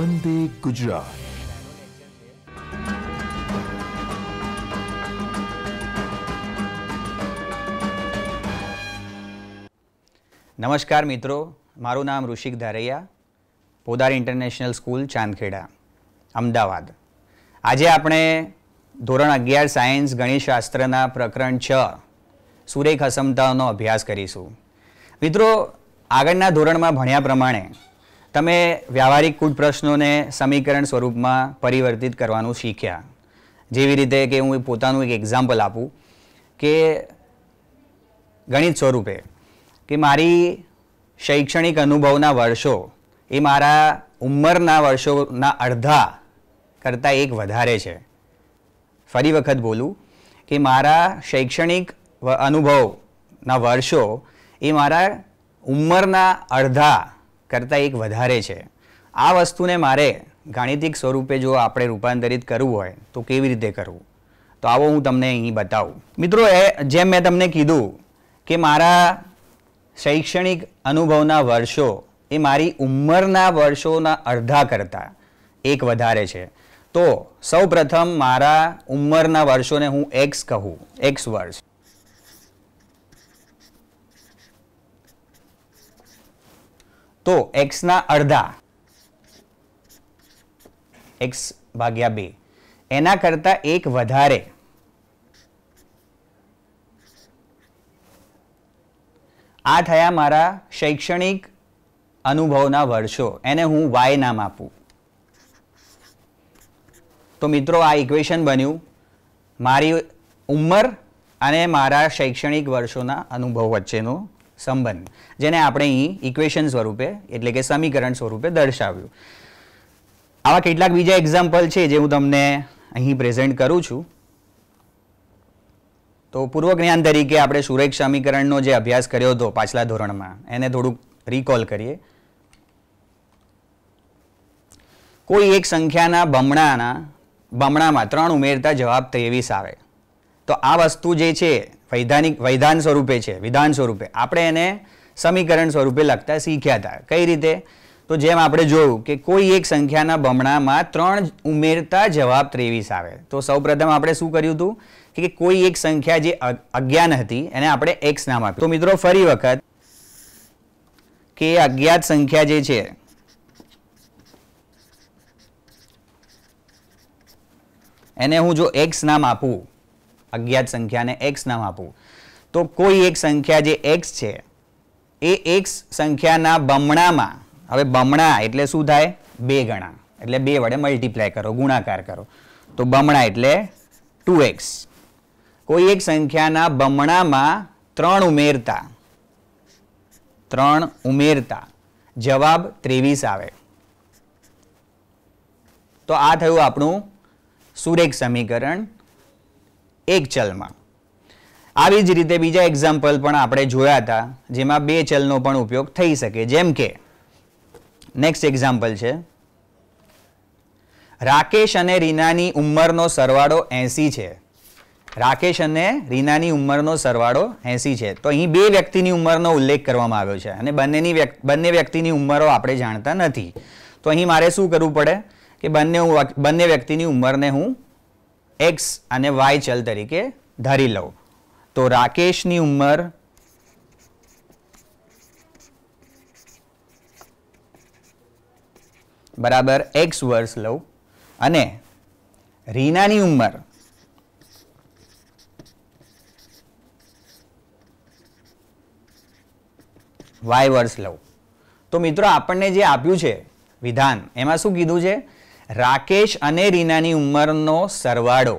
વંદે ગુજરાત નમસ્કાર મિત્રો મારું નામ ઋષિક ધારૈયા પોદાર ઇન્ટરનેશનલ સ્કૂલ ચાંદખેડા અમદાવાદ આજે આપણે ધોરણ અગિયાર સાયન્સ ગણિતશાસ્ત્રના પ્રકરણ છ સુરેખ અસમતાઓનો અભ્યાસ કરીશું મિત્રો આગળના ધોરણમાં ભણ્યા પ્રમાણે તમે વ્યવહારિક કુટ પ્રશ્નોને સમીકરણ સ્વરૂપમાં પરિવર્તિત કરવાનું શીખ્યા જેવી રીતે કે હું પોતાનું એક એક્ઝામ્પલ આપું કે ગણિત સ્વરૂપે કે મારી શૈક્ષણિક અનુભવના વર્ષો એ મારા ઉંમરના વર્ષોના અડધા કરતાં એક વધારે છે ફરી વખત બોલું કે મારા શૈક્ષણિક અનુભવના વર્ષો એ મારા ઉંમરના અડધા કરતાં એક વધારે છે આ વસ્તુને મારે ગાણિતિક સ્વરૂપે જો આપણે રૂપાંતરિત કરવું હોય તો કેવી રીતે કરવું તો આવો હું તમને અહીં બતાવું મિત્રો એ જેમ મેં તમને કીધું કે મારા શૈક્ષણિક અનુભવના વર્ષો એ મારી ઉંમરના વર્ષોના અડધા કરતાં એક વધારે છે તો સૌપ્રથમ મારા ઉંમરના વર્ષોને હું એક્સ કહું એક્સ વર્ષ તો એક્સના અડધા એક્સ ભાગ્યા બે એના કરતા એક વધારે આ થયા મારા શૈક્ષણિક અનુભવના વર્ષો એને હું વાય નામ આપું તો મિત્રો આ ઇક્વેશન બન્યું મારી ઉંમર અને મારા શૈક્ષણિક વર્ષોના અનુભવ વચ્ચેનું સંબંધ જેને આપણે અહીં ઇક્વેશન સ્વરૂપે એટલે કે સમીકરણ સ્વરૂપે દર્શાવ્યું આવા કેટલાક બીજા એક્ઝામ્પલ છે જે હું તમને અહીં પ્રેઝન્ટ કરું છું તો પૂર્વ જ્ઞાન તરીકે આપણે સુરેખ સમીકરણનો જે અભ્યાસ કર્યો હતો પાછલા ધોરણમાં એને થોડુંક રિકોલ કરીએ કોઈ એક સંખ્યાના બમણાના બમણામાં ત્રણ ઉમેરતા જવાબ ત્રેવીસ આવે તો આ વસ્તુ જે છે વૈધાનિક વૈધાન સ્વરૂપે છે વિધાન સ્વરૂપે આપણે એને સમીકરણ સ્વરૂપે લખતા શીખ્યા હતા કઈ રીતે તો જેમ આપણે જોયું કે કોઈ એક સંખ્યાના બમણામાં ત્રણ ઉમેરતા જવાબ ત્રેવીસ આવે તો સૌપ્રથમ આપણે શું કર્યું હતું કે કોઈ એક સંખ્યા જે અજ્ઞાન હતી એને આપણે એક્સ નામ આપ્યું તો મિત્રો ફરી વખત કે અજ્ઞાત સંખ્યા જે છે એને હું જો એક્સ નામ આપું અજ્ઞાત સંખ્યાને એક્સ નામ આપું તો કોઈ એક સંખ્યા જે એક્સ છે એ એક્સ સંખ્યાના બમણામાં હવે બમણા એટલે શું થાય બે ગણા એટલે બે વડે મલ્ટીપ્લાય કરો ગુણાકાર કરો તો બમણા એટલે ટુ કોઈ એક સંખ્યાના બમણામાં ત્રણ ઉમેરતા ત્રણ ઉમેરતા જવાબ ત્રેવીસ આવે તો આ થયું આપણું સુરેખ સમીકરણ એક ચલમાં આવી જ રીતે બીજા એક્ઝામ્પલ પણ આપણે જોયા હતા જેમાં બે ચલનો પણ ઉપયોગ થઈ શકે જેમ કે નેક્સ્ટ એક્ઝામ્પલ છે રાકેશ અને રીનાની ઉંમરનો સરવાળો એંસી છે રાકેશ અને રીનાની ઉંમરનો સરવાળો એંસી છે તો અહીં બે વ્યક્તિની ઉંમરનો ઉલ્લેખ કરવામાં આવ્યો છે અને બંનેની બંને વ્યક્તિની ઉંમરો આપણે જાણતા નથી તો અહીં મારે શું કરવું પડે કે બંને બંને વ્યક્તિની ઉંમરને હું એક્સ અને વાય ચલ તરીકે ધારી લઉં તો રાકેશની ઉંમર બરાબર એક્સ વર્ષ લઉં અને રીનાની ઉંમર વાય વર્ષ લઉં તો મિત્રો આપણને જે આપ્યું છે વિધાન એમાં શું કીધું છે રાકેશ અને રીનાની ઉંમરનો સરવાળો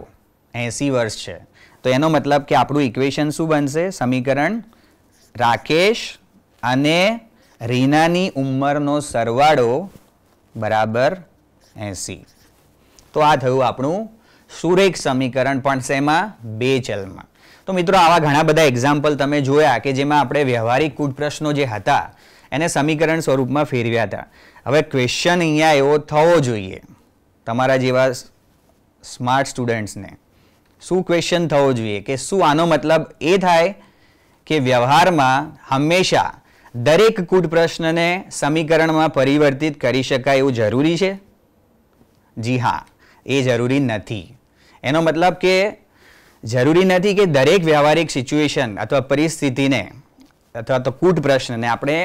એંસી વર્ષ છે તો એનો મતલબ કે આપણું ઇક્વેશન શું બનશે સમીકરણ રાકેશ અને રીનાની ઉંમરનો સરવાળો બરાબર એંસી તો આ થયું આપણું સુરેખ સમીકરણ પણ શેમાં બે ચલમાં તો મિત્રો આવા ઘણા બધા એક્ઝામ્પલ તમે જોયા કે જેમાં આપણે વ્યવહારિક કૂટ પ્રશ્નો જે હતા એને સમીકરણ સ્વરૂપમાં ફેરવ્યા હતા હવે ક્વેશ્ચન અહીંયા એવો થવો જોઈએ તમારા જેવા સ્માર્ટ સ્ટુડન્ટ્સને શું ક્વેશ્ચન થવો જોઈએ કે શું આનો મતલબ એ થાય કે વ્યવહારમાં હંમેશા દરેક કૂટ પ્રશ્નને સમીકરણમાં પરિવર્તિત કરી શકાય એવું જરૂરી છે જી હા એ જરૂરી નથી એનો મતલબ કે જરૂરી નથી કે દરેક વ્યવહારિક સિચ્યુએશન અથવા પરિસ્થિતિને અથવા તો કૂટ પ્રશ્નને આપણે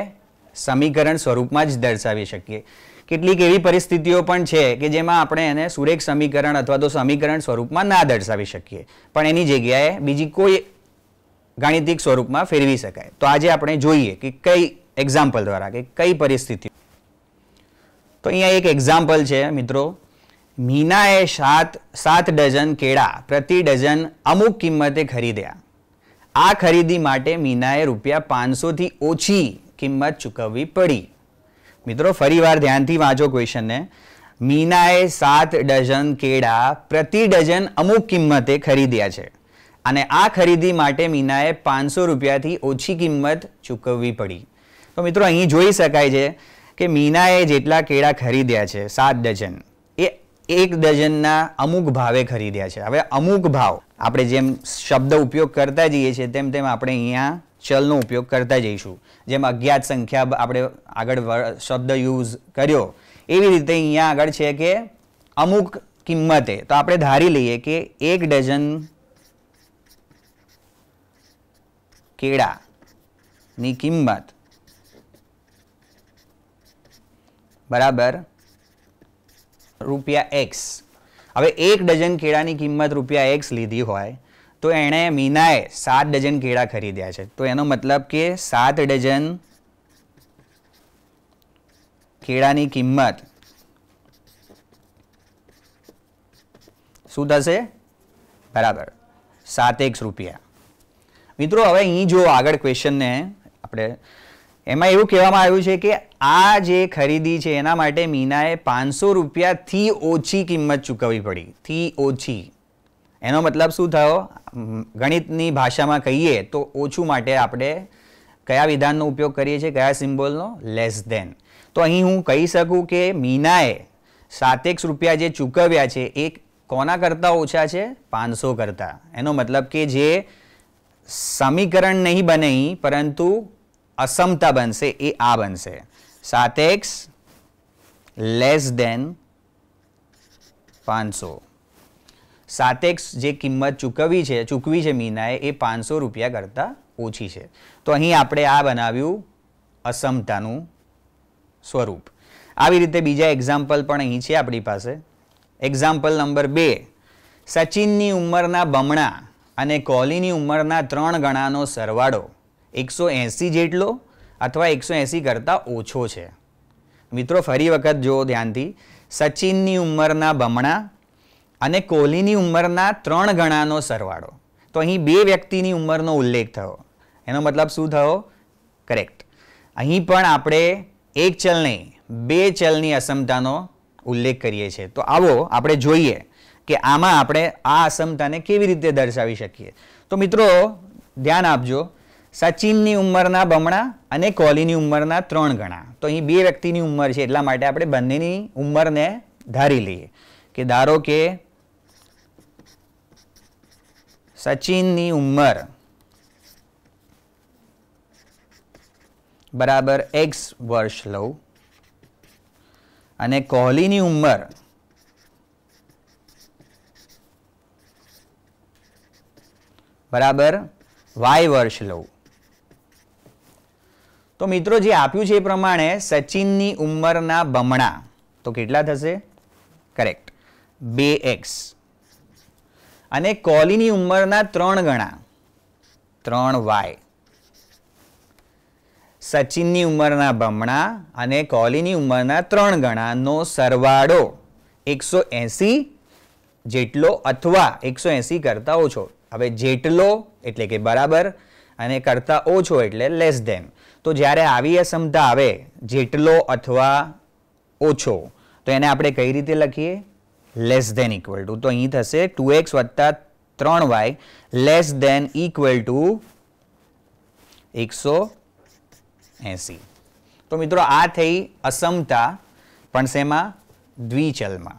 સમીકરણ સ્વરૂપમાં જ દર્શાવી શકીએ કેટલીક એવી પરિસ્થિતિઓ પણ છે કે જેમાં આપણે એને સુરેખ સમીકરણ અથવા તો સમીકરણ સ્વરૂપમાં ના દર્શાવી શકીએ પણ એની જગ્યાએ બીજી કોઈ ગાણિતિક સ્વરૂપમાં ફેરવી શકાય તો આજે આપણે જોઈએ કે કઈ એક્ઝામ્પલ દ્વારા કે કઈ પરિસ્થિતિ તો અહીંયા એક એક્ઝામ્પલ છે મિત્રો મીનાએ સાત સાત ડઝન કેળા પ્રતિ ડઝન અમુક કિંમતે ખરીદ્યા આ ખરીદી માટે મીનાએ રૂપિયા પાંચસોથી ઓછી કિંમત ચૂકવવી પડી મિત્રો ફરીવાર ધ્યાનથી વાંચો ક્વેશ્ચનને મીનાએ સાત ડઝન કેળા પ્રતિ ડઝન અમુક કિંમતે ખરીદ્યા છે અને આ ખરીદી માટે મીનાએ પાંચસો રૂપિયાથી ઓછી કિંમત ચૂકવવી પડી તો મિત્રો અહીં જોઈ શકાય છે કે મીનાએ જેટલા કેળા ખરીદ્યા છે સાત ડઝન એ એક ડઝનના અમુક ભાવે ખરીદ્યા છે હવે અમુક ભાવ આપણે જેમ શબ્દ ઉપયોગ કરતા જઈએ છીએ તેમ તેમ આપણે અહીંયા ચલનો ઉપયોગ કરતા જઈશું જેમ અજ્ઞાત સંખ્યા આપણે આગળ શબ્દ યુઝ કર્યો એવી રીતે અહીંયા આગળ છે કે અમુક કિંમતે તો આપણે ધારી લઈએ કે એક ડઝન કેળાની કિંમત બરાબર રૂપિયા એક્સ હવે એક ડઝન કેળાની કિંમત રૂપિયા એક્સ લીધી હોય તો એણે મીનાએ સાત ડઝન કેળા ખરીદ્યા છે તો એનો મતલબ કે સાત ડઝન કેળાની કિંમત શું થશે બરાબર સાત સાતેક રૂપિયા મિત્રો હવે અહીં જો આગળ ક્વેશ્ચનને આપણે એમાં એવું કહેવામાં આવ્યું છે કે આ જે ખરીદી છે એના માટે મીનાએ પાંચસો રૂપિયાથી ઓછી કિંમત ચૂકવવી પડી થી ઓછી એનો મતલબ શું થયો ગણિતની ભાષામાં કહીએ તો ઓછું માટે આપણે કયા વિધાનનો ઉપયોગ કરીએ છીએ કયા સિમ્બોલનો લેસ ધેન તો અહીં હું કહી શકું કે મીનાએ સાતેક રૂપિયા જે ચૂકવ્યા છે એ કોના કરતાં ઓછા છે પાંચસો કરતાં એનો મતલબ કે જે સમીકરણ નહીં બને પરંતુ અસમતા બનશે એ આ બનશે સાત લેસ દેન પાંચસો સાતેક જે કિંમત ચૂકવી છે ચૂકવી છે મીનાએ એ પાંચસો રૂપિયા કરતાં ઓછી છે તો અહીં આપણે આ બનાવ્યું અસમતાનું સ્વરૂપ આવી રીતે બીજા એક્ઝામ્પલ પણ અહીં છે આપણી પાસે એક્ઝામ્પલ નંબર બે સચિનની ઉંમરના બમણા અને કોહલીની ઉંમરના ત્રણ ગણાનો સરવાળો એકસો એંસી જેટલો અથવા એકસો એંસી કરતાં ઓછો છે મિત્રો ફરી વખત જુઓ ધ્યાનથી સચિનની ઉંમરના બમણા અને કોહલીની ઉંમરના ત્રણ ગણાનો સરવાળો તો અહીં બે વ્યક્તિની ઉંમરનો ઉલ્લેખ થયો એનો મતલબ શું થયો કરેક્ટ અહીં પણ આપણે એક ચલ નહીં બે ચલની અસમતાનો ઉલ્લેખ કરીએ છીએ તો આવો આપણે જોઈએ કે આમાં આપણે આ અસમતાને કેવી રીતે દર્શાવી શકીએ તો મિત્રો ધ્યાન આપજો સચિનની ઉંમરના બમણા અને કોહલીની ઉંમરના ત્રણ ગણા તો અહીં બે વ્યક્તિની ઉંમર છે એટલા માટે આપણે બંનેની ઉંમરને ધારી લઈએ કે ધારો કે સચિનની ઉંમર બરાબર એક્સ વર્ષ લઉં અને કોહલીની ઉંમર બરાબર વાય વર્ષ લઉં તો મિત્રો જે આપ્યું છે એ પ્રમાણે સચિનની ઉંમરના બમણા તો કેટલા થશે કરેક્ટ બે એક્સ અને કોલીની ઉંમરના ત્રણ ગણા ત્રણ વાય સચિનની ઉંમરના બમણા અને કોહલીની ઉંમરના ત્રણ ગણાનો સરવાળો એકસો એંસી જેટલો અથવા એકસો એંસી કરતાં ઓછો હવે જેટલો એટલે કે બરાબર અને કરતાં ઓછો એટલે લેસ ધેન તો જ્યારે આવી અસમતા આવે જેટલો અથવા ઓછો તો એને આપણે કઈ રીતે લખીએ લેસ દેન ઇક્વલ ટુ તો અહીં થશે ટુ એક્સ વત્તા ત્રણ y less than equal to એકસો એંસી તો મિત્રો આ થઈ અસમતા પણ શેમાં દ્વિચલમાં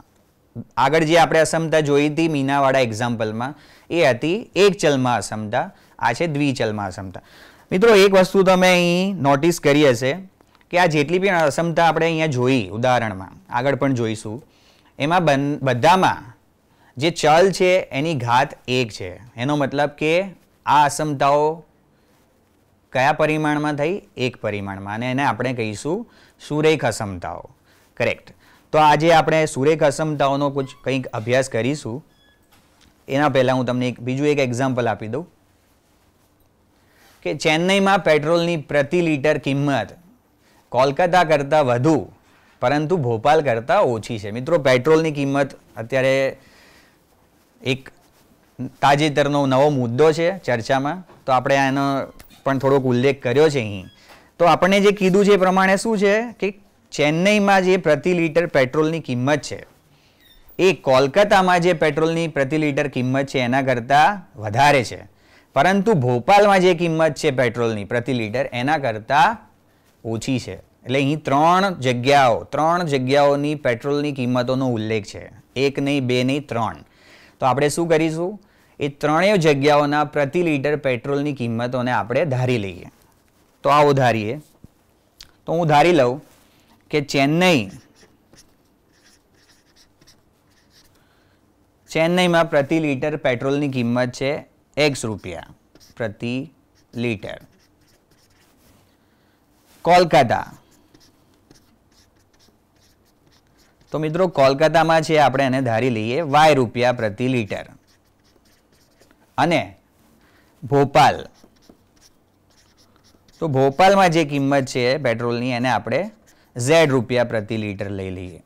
આગળ જે આપણે અસમતા જોઈ હતી મીનાવાળા એક્ઝામ્પલમાં એ હતી એક ચલમાં અસમતા આ છે દ્વિચલમાં અસમતા મિત્રો એક વસ્તુ તમે અહીં નોટિસ કરી હશે કે આ જેટલી પણ અસમતા આપણે અહીંયા જોઈ ઉદાહરણમાં આગળ પણ જોઈશું એમાં બન બધામાં જે ચલ છે એની ઘાત એક છે એનો મતલબ કે આ અસમતાઓ કયા પરિમાણમાં થઈ એક પરિમાણમાં અને એને આપણે કહીશું સુરેખ અસમતાઓ કરેક્ટ તો આજે આપણે સુરેખ અસમતાઓનો કુછ કંઈક અભ્યાસ કરીશું એના પહેલાં હું તમને એક બીજું એક એક્ઝામ્પલ આપી દઉં કે ચેન્નઈમાં પેટ્રોલની પ્રતિ લિટર કિંમત કોલકાતા કરતાં વધુ પરંતુ ભોપાલ કરતાં ઓછી છે મિત્રો પેટ્રોલની કિંમત અત્યારે એક તાજેતરનો નવો મુદ્દો છે ચર્ચામાં તો આપણે આનો પણ થોડોક ઉલ્લેખ કર્યો છે અહીં તો આપણને જે કીધું છે એ પ્રમાણે શું છે કે ચેન્નઈમાં જે પ્રતિ લીટર પેટ્રોલની કિંમત છે એ કોલકાતામાં જે પેટ્રોલની પ્રતિ લીટર કિંમત છે એના કરતાં વધારે છે પરંતુ ભોપાલમાં જે કિંમત છે પેટ્રોલની પ્રતિ લીટર એના કરતાં ઓછી છે એટલે અહીં ત્રણ જગ્યાઓ ત્રણ જગ્યાઓની પેટ્રોલની કિંમતોનો ઉલ્લેખ છે એક નહીં બે નહીં ત્રણ તો આપણે શું કરીશું એ ત્રણેય જગ્યાઓના પ્રતિ લીટર પેટ્રોલની કિંમતોને આપણે ધારી લઈએ તો આવો ધારીએ તો હું ધારી લઉં કે ચેન્નઈ ચેન્નઈમાં પ્રતિ લીટર પેટ્રોલની કિંમત છે એક્સ રૂપિયા પ્રતિ લીટર કોલકાતા તો મિત્રો કોલકાતામાં છે આપણે એને ધારી લઈએ વાય રૂપિયા પ્રતિ લીટર અને ભોપાલ તો ભોપાલમાં જે કિંમત છે પેટ્રોલની એને આપણે ઝેડ રૂપિયા પ્રતિ લીટર લઈ લઈએ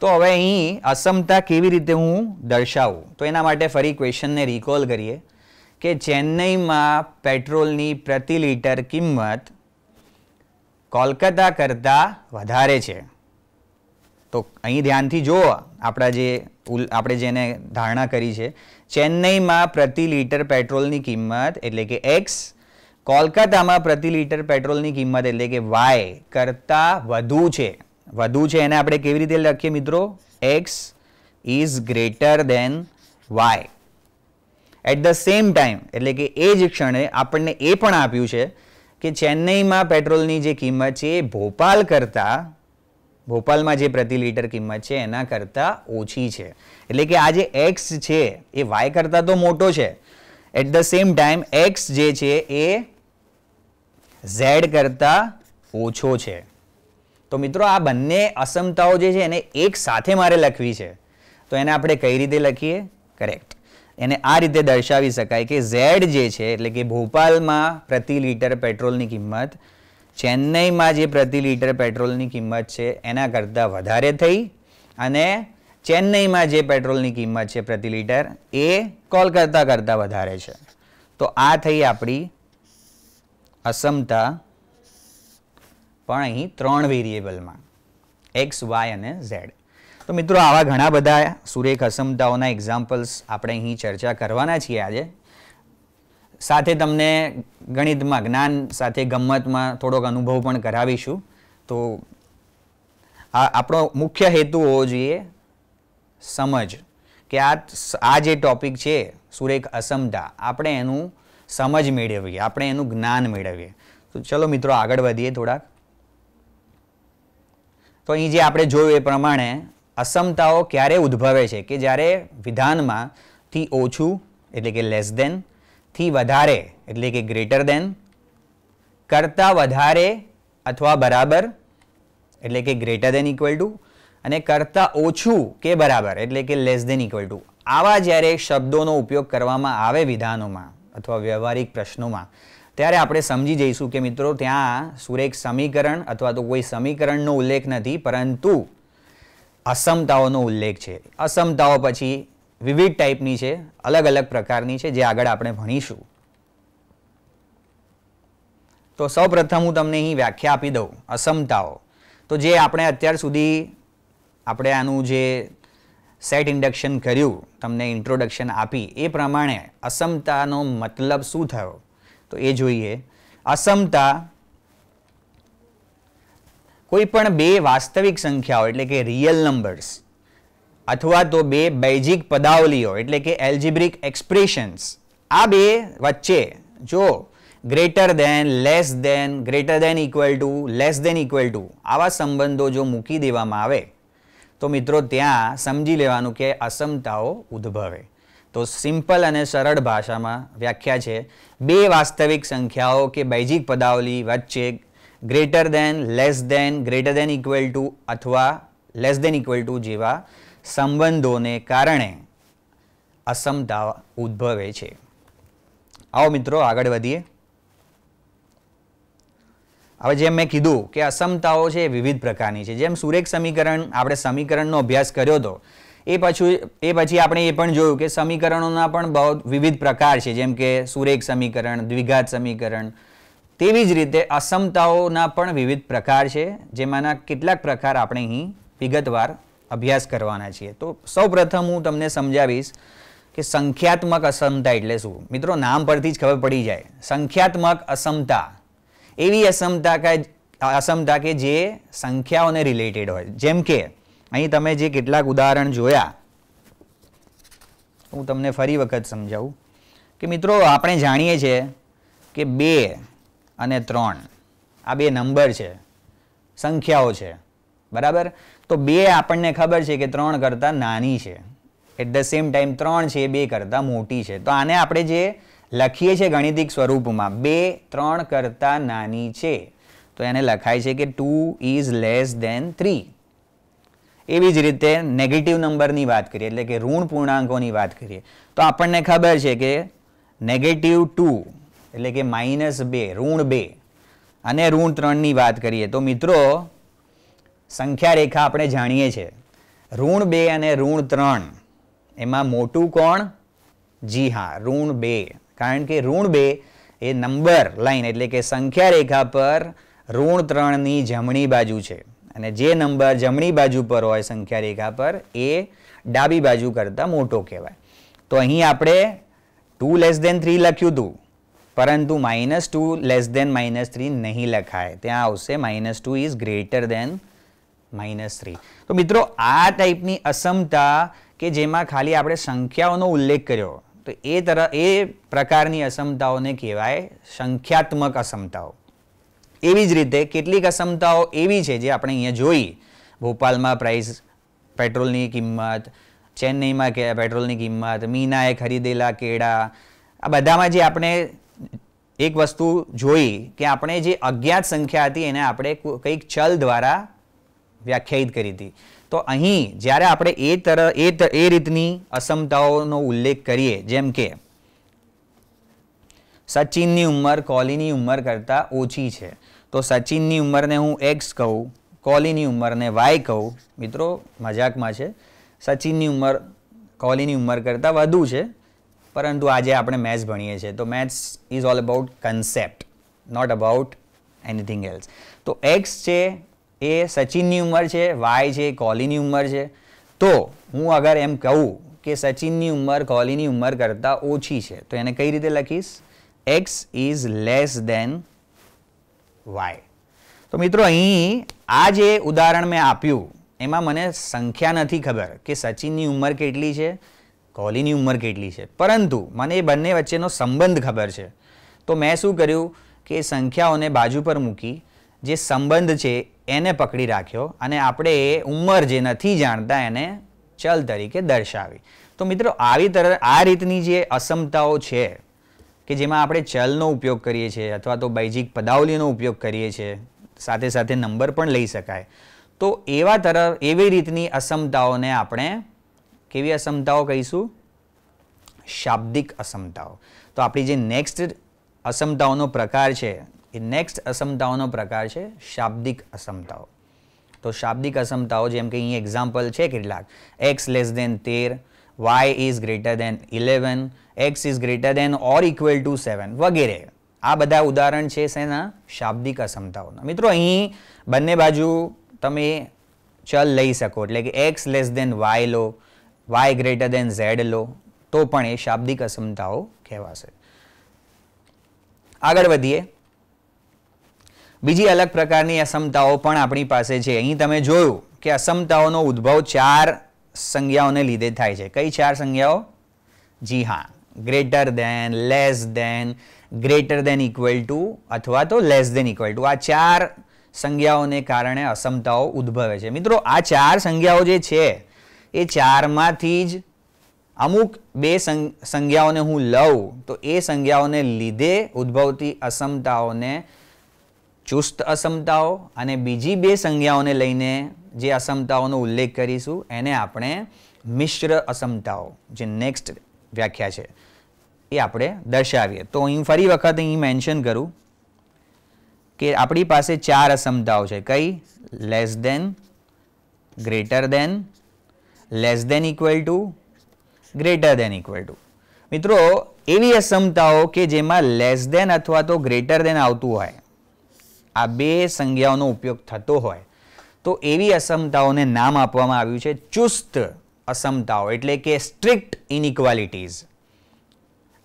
તો હવે અહીં અસમતા કેવી રીતે હું દર્શાવું તો એના માટે ફરી ક્વેશ્ચનને રિકોલ કરીએ કે ચેન્નઈમાં પેટ્રોલની પ્રતિ લીટર કિંમત કોલકાતા કરતાં વધારે છે તો અહીં ધ્યાનથી જુઓ આપણા જે આપણે જેને ધારણા કરી છે ચેન્નઈમાં પ્રતિ લીટર પેટ્રોલની કિંમત એટલે કે એક્સ કોલકાતામાં પ્રતિ લીટર પેટ્રોલની કિંમત એટલે કે વાય કરતાં વધુ છે વધુ છે એને આપણે કેવી રીતે લખીએ મિત્રો x is greater than y at the same time એટલે કે એ જ ક્ષણે આપણને એ પણ આપ્યું છે કે ચેન્નઈમાં પેટ્રોલની જે કિંમત છે એ ભોપાલ કરતાં ભોપાલમાં જે પ્રતિ લીટર કિંમત છે એના કરતાં ઓછી છે એટલે કે આ જે એક્સ છે એ વાય કરતાં તો મોટો છે at the same time x જે છે એ ઝેડ કરતાં ઓછો છે તો મિત્રો આ બંને અસમતાઓ જે છે એને એક સાથે મારે લખવી છે તો એને આપણે કઈ રીતે લખીએ કરેક્ટ એને આ રીતે દર્શાવી શકાય કે ઝેડ જે છે એટલે કે ભોપાલમાં પ્રતિ લીટર પેટ્રોલની કિંમત ચેન્નઈમાં જે પ્રતિ લીટર પેટ્રોલની કિંમત છે એના કરતાં વધારે થઈ અને ચેન્નઈમાં જે પેટ્રોલની કિંમત છે પ્રતિ લીટર એ કોલકાતા કરતાં વધારે છે તો આ થઈ આપણી અસમતા પણ અહીં ત્રણ વેરિયેબલમાં એક્સ વાય અને ઝેડ તો મિત્રો આવા ઘણા બધા સુરેખ અસમતાઓના એક્ઝામ્પલ્સ આપણે અહીં ચર્ચા કરવાના છીએ આજે સાથે તમને ગણિતમાં જ્ઞાન સાથે ગમ્મતમાં થોડોક અનુભવ પણ કરાવીશું તો આ આપણો મુખ્ય હેતુ હોવો જોઈએ સમજ કે આ જે ટોપિક છે સુરેખ અસમતા આપણે એનું સમજ મેળવીએ આપણે એનું જ્ઞાન મેળવીએ તો ચલો મિત્રો આગળ વધીએ થોડાક તો અહીં જે આપણે જોયું એ પ્રમાણે અસમતાઓ ક્યારે ઉદ્ભવે છે કે જ્યારે વિધાનમાંથી ઓછું એટલે કે લેસ દેન થી વધારે એટલે કે ગ્રેટર દેન કરતાં વધારે અથવા બરાબર એટલે કે ગ્રેટર દેન ઇક્વલ ટુ અને કરતાં ઓછું કે બરાબર એટલે કે લેસ દેન ઇક્વલ ટુ આવા જ્યારે શબ્દોનો ઉપયોગ કરવામાં આવે વિધાનોમાં અથવા વ્યવહારિક પ્રશ્નોમાં ત્યારે આપણે સમજી જઈશું કે મિત્રો ત્યાં સુરેખ સમીકરણ અથવા તો કોઈ સમીકરણનો ઉલ્લેખ નથી પરંતુ અસમતાઓનો ઉલ્લેખ છે અસમતાઓ પછી વિવિધ ટાઈપની છે અલગ અલગ પ્રકારની છે જે આગળ આપણે ભણીશું તો સૌ પ્રથમ હું તમને અહીં વ્યાખ્યા આપી દઉં અસમતાઓ તો જે આપણે અત્યાર સુધી આપણે આનું જે સેટ ઇન્ડક્શન કર્યું તમને ઇન્ટ્રોડક્શન આપી એ પ્રમાણે અસમતાનો મતલબ શું થયો તો એ જોઈએ અસમતા કોઈ પણ બે વાસ્તવિક સંખ્યાઓ એટલે કે રિયલ નંબર્સ અથવા તો બે બૈજિક પદાવલીઓ એટલે કે એલ્જિબ્રિક એક્સપ્રેશન્સ આ બે વચ્ચે જો greater than less than greater than equal to less than equal to આવા સંબંધો જો મૂકી દેવામાં આવે તો મિત્રો ત્યાં સમજી લેવાનું કે અસમતાઓ ઉદ્ભવે તો સિમ્પલ અને સરળ ભાષામાં વ્યાખ્યા છે બે વાસ્તવિક સંખ્યાઓ કે બૈજિક પદાવલી વચ્ચે greater than less than greater than equal to અથવા લેસ દેન ઇક્વલ ટુ જેવા સંબંધોને કારણે અસમતા ઉદ્ભવે છે આવો મિત્રો આગળ વધીએ હવે જેમ મેં કીધું કે અસમતાઓ છે વિવિધ પ્રકારની છે જેમ સુરેખ સમીકરણ આપણે સમીકરણનો અભ્યાસ કર્યો હતો એ પછી એ પછી આપણે એ પણ જોયું કે સમીકરણોના પણ બહુ વિવિધ પ્રકાર છે જેમ કે સુરેખ સમીકરણ દ્વિઘાત સમીકરણ તેવી જ રીતે અસમતાઓના પણ વિવિધ પ્રકાર છે જેમાંના કેટલાક પ્રકાર આપણે અહીં વિગતવાર અભ્યાસ કરવાના છીએ તો સૌપ્રથમ હું તમને સમજાવીશ કે સંખ્યાત્મક અસમતા એટલે શું મિત્રો નામ પરથી જ ખબર પડી જાય સંખ્યાત્મક અસમતા એવી અસમતા કે અસમતા કે જે સંખ્યાઓને રિલેટેડ હોય જેમ કે અહીં તમે જે કેટલાક ઉદાહરણ જોયા હું તમને ફરી વખત સમજાવું કે મિત્રો આપણે જાણીએ છીએ કે બે અને ત્રણ આ બે નંબર છે સંખ્યાઓ છે બરાબર તો બે આપણને ખબર છે કે ત્રણ કરતાં નાની છે એટ ધ સેમ ટાઈમ ત્રણ છે બે કરતાં મોટી છે તો આને આપણે જે લખીએ છીએ ગણિતિક સ્વરૂપમાં બે ત્રણ કરતાં નાની છે તો એને લખાય છે કે two is less than three એવી જ રીતે નેગેટિવ નંબરની વાત કરીએ એટલે કે ઋણ પૂર્ણાંકોની વાત કરીએ તો આપણને ખબર છે કે નેગેટિવ ટુ એટલે કે માઇનસ બે ઋણ બે અને ઋણ ત્રણની વાત કરીએ તો મિત્રો સંખ્યા રેખા આપણે જાણીએ છીએ ઋણ બે અને ઋણ ત્રણ એમાં મોટું કોણ જી હા ઋણ બે કારણ કે ઋણ બે એ નંબર લાઈન એટલે કે સંખ્યા રેખા પર ઋણ ત્રણની જમણી બાજુ છે અને જે નંબર જમણી બાજુ પર હોય સંખ્યા રેખા પર એ ડાબી બાજુ કરતાં મોટો કહેવાય તો અહીં આપણે ટુ લેસ દેન થ્રી લખ્યું હતું પરંતુ minus two less than minus three નહીં લખાય ત્યાં આવશે minus two is greater than minus three તો મિત્રો આ ટાઈપની અસમતા કે જેમાં ખાલી આપણે સંખ્યાઓનો ઉલ્લેખ કર્યો તો એ તરફ એ પ્રકારની અસમતાઓને કહેવાય સંખ્યાત્મક અસમતાઓ એવી જ રીતે કેટલીક અસમતાઓ એવી છે જે આપણે અહીંયા જોઈ ભોપાલમાં પ્રાઇસ પેટ્રોલની કિંમત ચેન્નઈમાં કે પેટ્રોલની કિંમત મીનાએ ખરીદેલા કેળા આ બધામાં જે આપણે એક વસ્તુ જોઈ કે આપણે જે અજ્ઞાત સંખ્યા હતી એને આપણે કંઈક ચલ દ્વારા વ્યાખ્યાયિત કરી હતી તો અહીં જ્યારે આપણે એ તર એ એ રીતની અસમતાઓનો ઉલ્લેખ કરીએ જેમ કે સચિનની ઉંમર કોહલીની ઉંમર કરતાં ઓછી છે તો સચિનની ઉંમરને હું એક્સ કહું કોહલીની ઉંમરને વાય કહું મિત્રો મજાકમાં છે સચિનની ઉંમર કોહલીની ઉંમર કરતાં વધુ છે પરંતુ આજે આપણે મેથ્સ ભણીએ છીએ તો maths is all about concept not about anything else તો એક્સ છે એ સચિનની ઉંમર છે વાય છે કોહલીની ઉંમર છે તો હું અગર એમ કહું કે સચિનની ઉંમર કોહલીની ઉંમર કરતાં ઓછી છે તો એને કઈ રીતે લખીશ x is less than y તો મિત્રો અહીં આ જે ઉદાહરણ મેં આપ્યું એમાં મને સંખ્યા નથી ખબર કે સચિનની ઉંમર કેટલી છે કોહલીની ઉંમર કેટલી છે પરંતુ મને એ બંને વચ્ચેનો સંબંધ ખબર છે તો મેં શું કર્યું કે સંખ્યાઓને બાજુ પર મૂકી જે સંબંધ છે એને પકડી રાખ્યો અને આપણે ઉંમર જે નથી જાણતા એને ચલ તરીકે દર્શાવી તો મિત્રો આવી તરફ આ રીતની જે અસમતાઓ છે કે જેમાં આપણે ચલનો ઉપયોગ કરીએ છીએ અથવા તો બૈજિક પદાવલીનો ઉપયોગ કરીએ છીએ સાથે સાથે નંબર પણ લઈ શકાય તો એવા તરફ એવી રીતની અસમતાઓને આપણે કેવી અસમતાઓ કહીશું શાબ્દિક અસમતાઓ તો આપણી જે નેક્સ્ટ અસમતાઓનો પ્રકાર છે એ નેક્સ્ટ અસમતાઓનો પ્રકાર છે શાબ્દિક અસમતાઓ તો શાબ્દિક અસમતાઓ જેમ કે અહીં એક્ઝામ્પલ છે કેટલાક એક્સ લેસ દેન તેર y is greater than eleven x is greater than or equal to seven વગેરે આ બધા ઉદાહરણ છે શેના શાબ્દિક અસમતાઓના મિત્રો અહીં બંને બાજુ તમે ચલ લઈ શકો એટલે કે એક્સ લેસ દેન વાય લો વાય ગ્રેટર દેન ઝેડ લો તો પણ એ શાબ્દિક અસમતાઓ કહેવાશે આગળ વધીએ બીજી અલગ પ્રકારની અસમતાઓ પણ આપણી પાસે છે અહીં તમે જોયું કે અસમતાઓનો ઉદ્ભવ ચાર સંજ્ઞાઓને લીધે થાય છે કઈ ચાર સંજ્ઞાઓ જી હા greater than less than greater than equal to અથવા તો લેસ દેન ઇક્વલ ટુ આ ચાર સંજ્ઞાઓને કારણે અસમતાઓ ઉદ્ભવે છે મિત્રો આ ચાર સંજ્ઞાઓ જે છે એ ચારમાંથી જ અમુક બે સંજ્ઞાઓને હું લઉં તો એ સંજ્ઞાઓને લીધે ઉદ્ભવતી અસમતાઓને ચુસ્ત અસમતાઓ અને બીજી બે સંજ્ઞાઓને લઈને જે અસમતાઓનો ઉલ્લેખ કરીશું એને આપણે મિશ્ર અસમતાઓ જે નેક્સ્ટ વ્યાખ્યા છે એ આપણે દર્શાવીએ તો અહીં ફરી વખત અહીં મેન્શન કરું કે આપણી પાસે ચાર અસમતાઓ છે કઈ less than greater than less than equal to greater than equal to મિત્રો એવી અસમતાઓ કે જેમાં લેસ દેન અથવા તો ગ્રેટર દેન આવતું હોય આ બે સંજ્ઞાઓનો ઉપયોગ થતો હોય તો એવી અસમતાઓને નામ આપવામાં આવ્યું છે ચુસ્ત અસમતાઓ એટલે કે સ્ટ્રિક્ટ ઇનઇક્વાલિટીઝ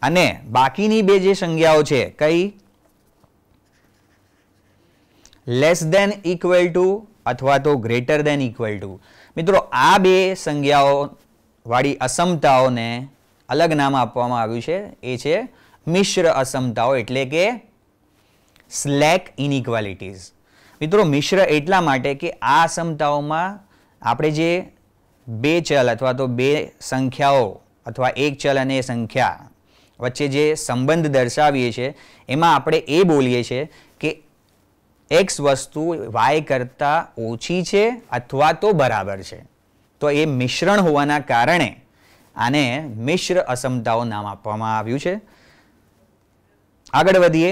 અને બાકીની બે જે સંજ્ઞાઓ છે કઈ લેસ દેન ઇક્વલ ટુ અથવા તો ગ્રેટર દેન ઇક્વલ ટુ મિત્રો આ બે સંજ્ઞાઓ વાળી અસમતાઓને અલગ નામ આપવામાં આવ્યું છે એ છે મિશ્ર અસમતાઓ એટલે કે સ્લેક ઇનઇક્વાલિટીઝ મિત્રો મિશ્ર એટલા માટે કે આ સમતાઓમાં આપણે જે બે ચલ અથવા તો બે સંખ્યાઓ અથવા એક ચલ અને સંખ્યા વચ્ચે જે સંબંધ દર્શાવીએ છીએ એમાં આપણે એ બોલીએ છીએ કે એક્સ વસ્તુ વાય કરતાં ઓછી છે અથવા તો બરાબર છે તો એ મિશ્રણ હોવાના કારણે આને મિશ્ર અસમતાઓ નામ આપવામાં આવ્યું છે આગળ વધીએ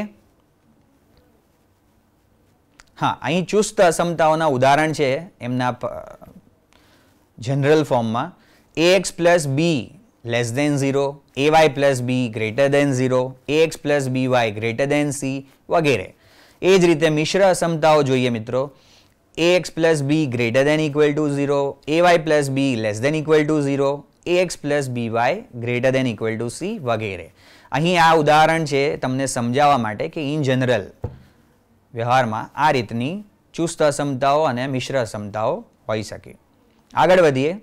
હા અહીં ચુસ્ત અસમતાઓના ઉદાહરણ છે એમના જનરલ ફોર્મમાં a x plus b less than zero a y plus b greater than zero a x plus b y greater than c વગેરે એ જ રીતે મિશ્ર અસમતાઓ જોઈએ મિત્રો a x plus b greater than equal to zero a y plus b less than equal to zero a x plus b y greater than equal to c વગેરે અહીં આ ઉદાહરણ છે તમને સમજાવવા માટે કે ઇન જનરલ વ્યવહારમાં આ રીતની ચુસ્ત અસમતાઓ અને મિશ્ર અસમતાઓ હોઈ શકે આગળ વધીએ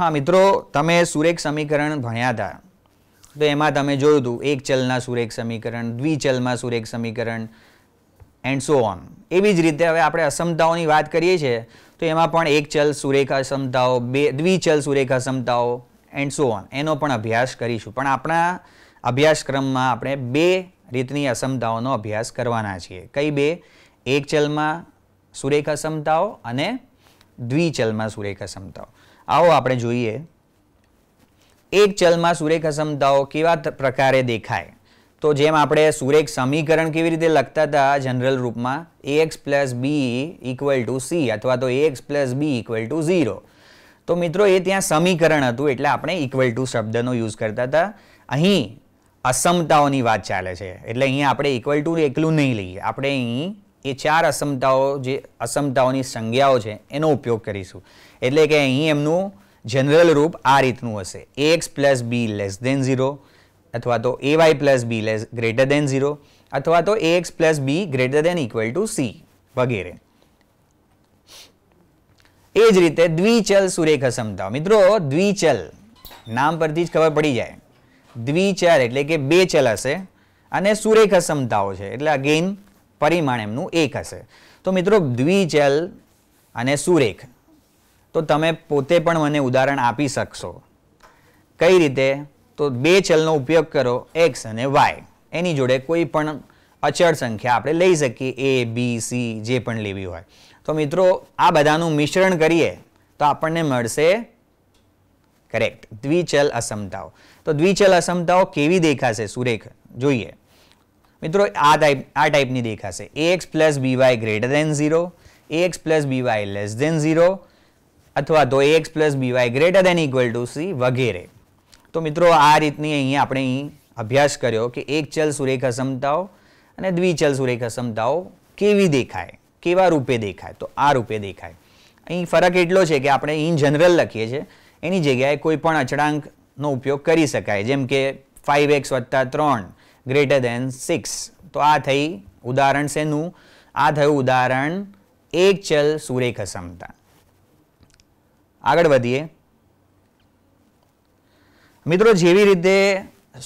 હા મિત્રો તમે સુરેખ સમીકરણ ભણ્યા હતા તો એમાં તમે જોયું હતું એક ચલના સુરેખ સમીકરણ દ્વિચલમાં સુરેખ સમીકરણ એન્ડ સો ઓન એવી જ રીતે હવે આપણે અસમતાઓની વાત કરીએ છીએ તો એમાં પણ એક ચલ સુરેખ અસમતાઓ બે દ્વિચલ સુરેખ અસમતાઓ એન્ડ સો ઓન એનો પણ અભ્યાસ કરીશું પણ આપણા અભ્યાસક્રમમાં આપણે બે રીતની અસમતાઓનો અભ્યાસ કરવાના છીએ કઈ બે એક ચલમાં સુરેખ અસમતાઓ અને દ્વિચલમાં સુરેખ અસમતાઓ આવો આપણે જોઈએ એક ચલમાં સુરેખ અસમતાઓ કેવા પ્રકારે દેખાય તો જેમ આપણે સુરેખ સમીકરણ કેવી રીતે લખતા હતા જનરલ રૂપમાં a x plus b equal to c અથવા તો a x plus b equal to zero તો મિત્રો એ ત્યાં સમીકરણ હતું એટલે આપણે ઇક્વલ ટુ શબ્દનો યુઝ કરતા હતા અહીં અસમતાઓની વાત ચાલે છે એટલે અહીંયા આપણે ઇક્વલ ટુ એકલું નહીં લઈએ આપણે અહીં એ ચાર અસમતાઓ જે અસમતાઓની સંજ્ઞાઓ છે એનો ઉપયોગ કરીશું એટલે કે અહીં એમનું જનરલ રૂપ આ રીતનું હશે a x plus b less than zero અથવા તો a y plus b less greater than zero અથવા તો a x plus b greater than equal to c વગેરે એ જ રીતે દ્વિચલ સુરેખ અસમતાઓ મિત્રો દ્વિચલ નામ પરથી જ ખબર પડી જાય દ્વિચલ એટલે કે બે ચલ હશે અને સુરેખ અસમતાઓ છે એટલે અગેઇન પરિમાણ એમનું એક હશે તો મિત્રો દ્વિચલ અને સુરેખ તો તમે પોતે પણ મને ઉદાહરણ આપી શકશો કઈ રીતે તો બે ચલનો ઉપયોગ કરો એક્સ અને વાય એની જોડે કોઈ પણ અચળ સંખ્યા આપણે લઈ શકીએ એ બી સી જે પણ લેવી હોય તો મિત્રો આ બધાનું મિશ્રણ કરીએ તો આપણને મળશે કરેક્ટ દ્વિચલ અસમતાઓ તો દ્વિચલ અસમતાઓ કેવી દેખાશે સુરેખ જોઈએ મિત્રો આ ટાઈપ આ ટાઈપની દેખાશે a x plus b y greater than zero a x plus b y less than zero અથવા તો a x plus b y greater than equal to c વગેરે તો મિત્રો આ રીતની અહીં આપણે અહીં અભ્યાસ કર્યો કે એક ચલ સુરેખ અસમતાઓ અને દ્વિચલ સુરેખ અસમતાઓ કેવી દેખાય કેવા રૂપે દેખાય તો આ રૂપે દેખાય અહીં ફરક એટલો છે કે આપણે અહીં જનરલ લખીએ છીએ એની જગ્યાએ કોઈ પણ અચળાંકનો ઉપયોગ કરી શકાય જેમ કે ફાઇવ એક્સ વત્તા ત્રણ ગ્રેટર દેન સિક્સ તો આ થઈ ઉદાહરણ શેનું આ થયું ઉદાહરણ એક ચલ સુરેખ અસમતા આગળ વધીએ મિત્રો જેવી રીતે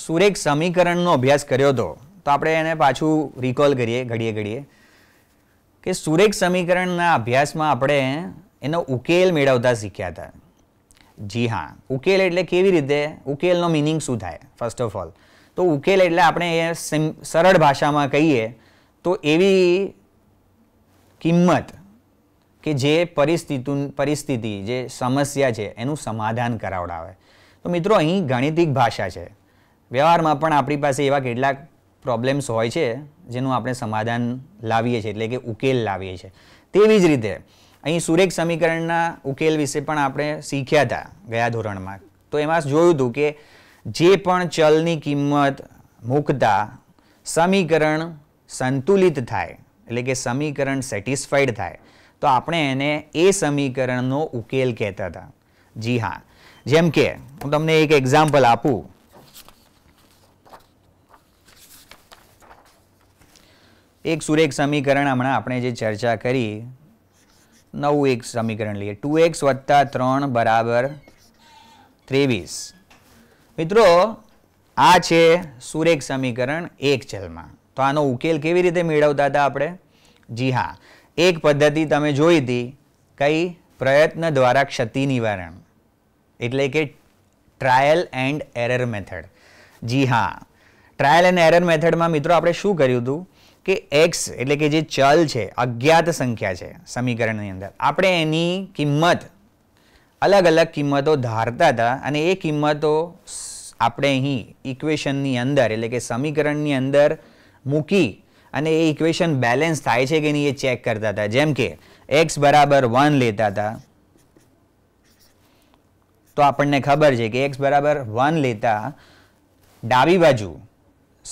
સુરેખ સમીકરણનો અભ્યાસ કર્યો હતો તો આપણે એને પાછું રિકોલ કરીએ ઘડીએ ઘડીએ કે સુરેખ સમીકરણના અભ્યાસમાં આપણે એનો ઉકેલ મેળવતા શીખ્યા હતા જી હા ઉકેલ એટલે કેવી રીતે ઉકેલનો મિનિંગ શું થાય ફર્સ્ટ ઓફ ઓલ તો ઉકેલ એટલે આપણે એ સરળ ભાષામાં કહીએ તો એવી કિંમત કે જે પરિસ્થિતિ પરિસ્થિતિ જે સમસ્યા છે એનું સમાધાન કરાવડાવે તો મિત્રો અહીં ગાણિતિક ભાષા છે વ્યવહારમાં પણ આપણી પાસે એવા કેટલાક પ્રોબ્લેમ્સ હોય છે જેનું આપણે સમાધાન લાવીએ છીએ એટલે કે ઉકેલ લાવીએ છીએ તેવી જ રીતે અહીં સુરેખ સમીકરણના ઉકેલ વિશે પણ આપણે શીખ્યા હતા ગયા ધોરણમાં તો એમાં જોયું હતું કે જે પણ ચલની કિંમત મૂકતા સમીકરણ સંતુલિત થાય એટલે કે સમીકરણ સેટિસ્ફાઈડ થાય તો આપણે એને એ સમીકરણનો ઉકેલ કહેતા હતા જી હા જેમ કે હું તમને એક એક્ઝામ્પલ આપું એક સુરેખ સમીકરણ હમણાં આપણે જે ચર્ચા કરી નવું એક સમીકરણ લઈએ ટુ એક્સ વત્તા ત્રણ બરાબર ત્રેવીસ મિત્રો આ છે સુરેખ સમીકરણ એક ચલમાં તો આનો ઉકેલ કેવી રીતે મેળવતા હતા આપણે જી હા એક પદ્ધતિ તમે જોઈ હતી કઈ પ્રયત્ન દ્વારા ક્ષતિ નિવારણ એટલે કે ટ્રાયલ એન્ડ એરર મેથડ જી હા ટ્રાયલ એન્ડ એરર મેથડમાં મિત્રો આપણે શું કર્યું હતું કે એક્સ એટલે કે જે ચલ છે અજ્ઞાત સંખ્યા છે સમીકરણની અંદર આપણે એની કિંમત અલગ અલગ કિંમતો ધારતા હતા અને એ કિંમતો આપણે અહીં ઇક્વેશનની અંદર એટલે કે સમીકરણની અંદર મૂકી અને એ ઇક્વેશન બેલેન્સ થાય છે કે નહીં એ ચેક કરતા હતા જેમ કે એક્સ બરાબર વન લેતા હતા તો આપણને ખબર છે કે એક્સ બરાબર વન લેતા ડાબી બાજુ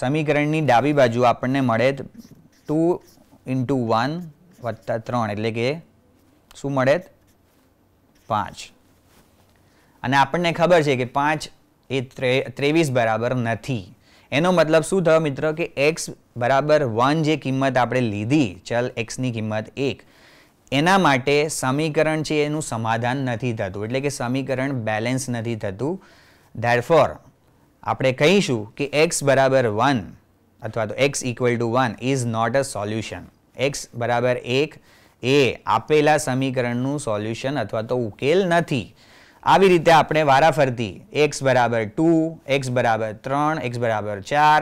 સમીકરણની ડાબી બાજુ આપણને મળે ટુ ઇન્ટુ વન વત્તા ત્રણ એટલે કે શું મળે પાંચ અને આપણને ખબર છે કે પાંચ એ ત્રેવીસ બરાબર નથી એનો મતલબ શું થયો મિત્ર કે એક્સ બરાબર વન જે કિંમત આપણે લીધી ચલ એક્સની કિંમત એક એના માટે સમીકરણ છે એનું સમાધાન નથી થતું એટલે કે સમીકરણ બેલેન્સ નથી થતું ધેરફોર આપણે કહીશું કે x બરાબર વન અથવા તો x equal to one is not a solution x બરાબર એક એ આપેલા સમીકરણનું સોલ્યુશન અથવા તો ઉકેલ નથી આવી રીતે આપણે વારાફરતી x બરાબર ટુ x બરાબર ત્રણ x બરાબર ચાર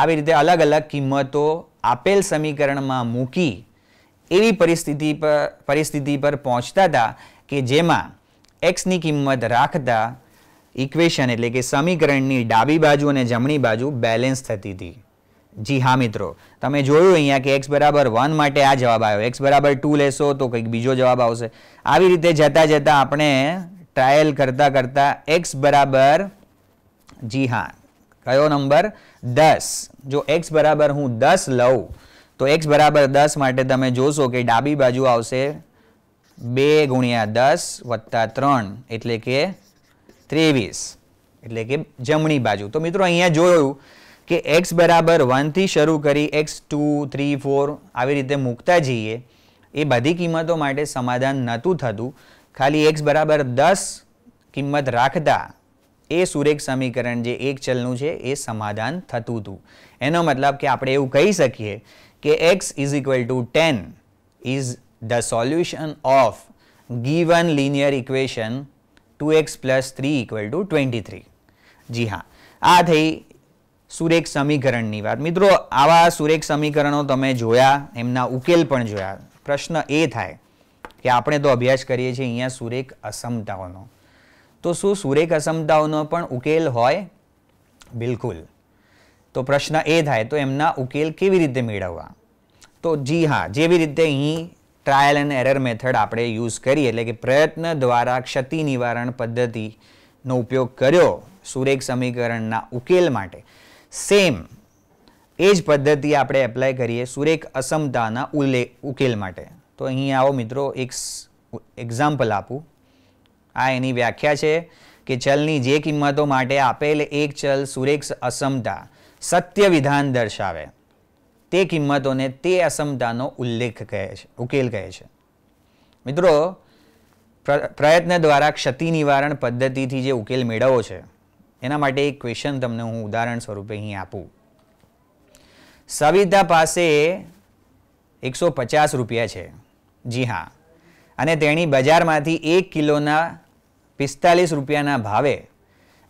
આવી રીતે અલગ અલગ કિંમતો આપેલ સમીકરણમાં મૂકી એવી પરિસ્થિતિ પર પરિસ્થિતિ પર પહોંચતા હતા કે જેમાં એક્સની કિંમત રાખતા ઇક્વેશન એટલે કે સમીકરણની ડાબી બાજુ અને જમણી બાજુ બેલેન્સ થતી હતી જી હા મિત્રો તમે જોયું અહીંયા કે એક્સ બરાબર વન માટે આ જવાબ આવ્યો એક્સ બરાબર ટુ લેશો તો કંઈક બીજો જવાબ આવશે આવી રીતે જતાં જતાં આપણે ટ્રાયલ કરતાં કરતાં એક્સ બરાબર જી હા કયો નંબર દસ જો એક્સ બરાબર હું દસ લઉં તો એક્સ બરાબર દસ માટે તમે જોશો કે ડાબી બાજુ આવશે બે ગુણ્યા દસ વત્તા ત્રણ એટલે કે ત્રેવીસ એટલે કે જમણી બાજુ તો મિત્રો અહીંયા જોયું કે એક્સ બરાબર વનથી શરૂ કરી એક્સ ટુ થ્રી ફોર આવી રીતે મૂકતા જઈએ એ બધી કિંમતો માટે સમાધાન નહોતું થતું ખાલી એક્સ બરાબર દસ કિંમત રાખતા એ સુરેખ સમીકરણ જે એક ચલનું છે એ સમાધાન થતું હતું એનો મતલબ કે આપણે એવું કહી શકીએ કે x is equal to ten is the solution of given linear equation two x plus three equal to twenty three જી હા આ થઈ સુરેખ સમીકરણની વાત મિત્રો આવા સુરેખ સમીકરણો તમે જોયા એમના ઉકેલ પણ જોયા પ્રશ્ન એ થાય કે આપણે તો અભ્યાસ કરીએ છીએ અહીંયા સુરેખ અસમતાઓનો તો શું સુરેખ અસમતાઓનો પણ ઉકેલ હોય બિલકુલ તો પ્રશ્ન એ થાય તો એમના ઉકેલ કેવી રીતે મેળવવા તો જી હા જેવી રીતે અહીં ટ્રાયલ એન્ડ એરર મેથડ આપણે યુઝ કરી એટલે કે પ્રયત્ન દ્વારા ક્ષતિ નિવારણ પદ્ધતિનો ઉપયોગ કર્યો સુરેખ સમીકરણના ઉકેલ માટે સેમ એ જ પદ્ધતિ આપણે એપ્લાય કરીએ સુરેખ અસમતાના ઉલે ઉકેલ માટે તો અહીં આવો મિત્રો એક એક્ઝામ્પલ આપું આ એની વ્યાખ્યા છે કે ચલની જે કિંમતો માટે આપેલ એક ચલ સુરેખ અસમતા સત્ય વિધાન દર્શાવે તે કિંમતોને તે અસમતાનો ઉલ્લેખ કહે છે ઉકેલ કહે છે મિત્રો પ્રયત્ન દ્વારા ક્ષતિ નિવારણ પદ્ધતિથી જે ઉકેલ મેળવો છે એના માટે એક ક્વેશ્ચન તમને હું ઉદાહરણ સ્વરૂપે અહીં આપું સવિતા પાસે એકસો પચાસ રૂપિયા છે જી હા અને તેણી બજારમાંથી એક કિલોના પિસ્તાલીસ રૂપિયાના ભાવે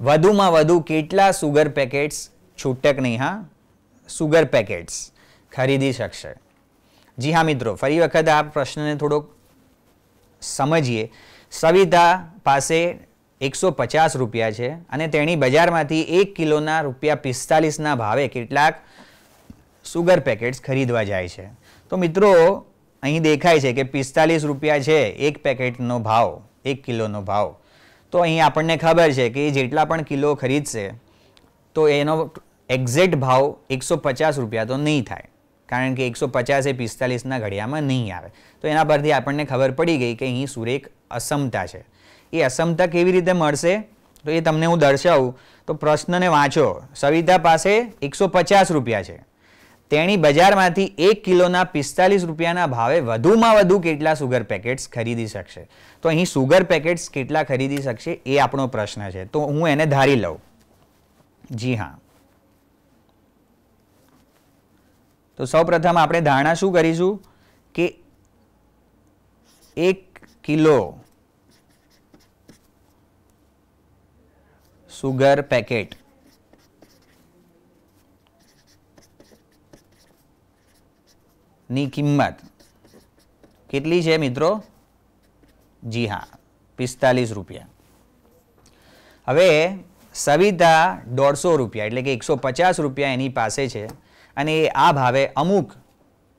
વધુમાં વધુ કેટલા સુગર પેકેટ્સ છૂટક નહીં હા સુગર પેકેટ્સ ખરીદી શકશે જી હા મિત્રો ફરી વખત આ પ્રશ્નને થોડોક સમજીએ સવિતા પાસે એકસો પચાસ રૂપિયા છે અને તેણી બજારમાંથી એક કિલોના રૂપિયા પિસ્તાલીસના ભાવે કેટલાક સુગર પેકેટ્સ ખરીદવા જાય છે તો મિત્રો અહીં દેખાય છે કે પિસ્તાલીસ રૂપિયા છે એક પેકેટનો ભાવ એક કિલોનો ભાવ તો અહીં આપણને ખબર છે કે જેટલા પણ કિલો ખરીદશે તો એનો એક્ઝેક્ટ ભાવ એકસો પચાસ રૂપિયા તો નહીં થાય કારણ કે એકસો પચાસ એ પિસ્તાલીસના ઘડિયામાં નહીં આવે તો એના પરથી આપણને ખબર પડી ગઈ કે અહીં સુરેખ અસમતા છે એ અસમતા કેવી રીતે મળશે તો એ તમને હું દર્શાવું તો પ્રશ્નને વાંચો સવિતા પાસે એકસો પચાસ રૂપિયા છે તેણી બજારમાંથી એક કિલોના પિસ્તાલીસ રૂપિયાના ભાવે વધુમાં વધુ કેટલા સુગર પેકેટ્સ ખરીદી શકશે તો અહીં સુગર પેકેટ્સ કેટલા ખરીદી શકશે એ આપણો પ્રશ્ન છે તો હું એને ધારી લઉં જી હા તો સૌ પ્રથમ આપણે ધારણા શું કરીશું કે એક કિલો સુગર પેકેટ ની કિંમત કેટલી છે મિત્રો જી હા પિસ્તાલીસ રૂપિયા હવે સવિતા દોઢસો રૂપિયા એટલે કે એકસો પચાસ રૂપિયા એની પાસે છે અને એ આ ભાવે અમુક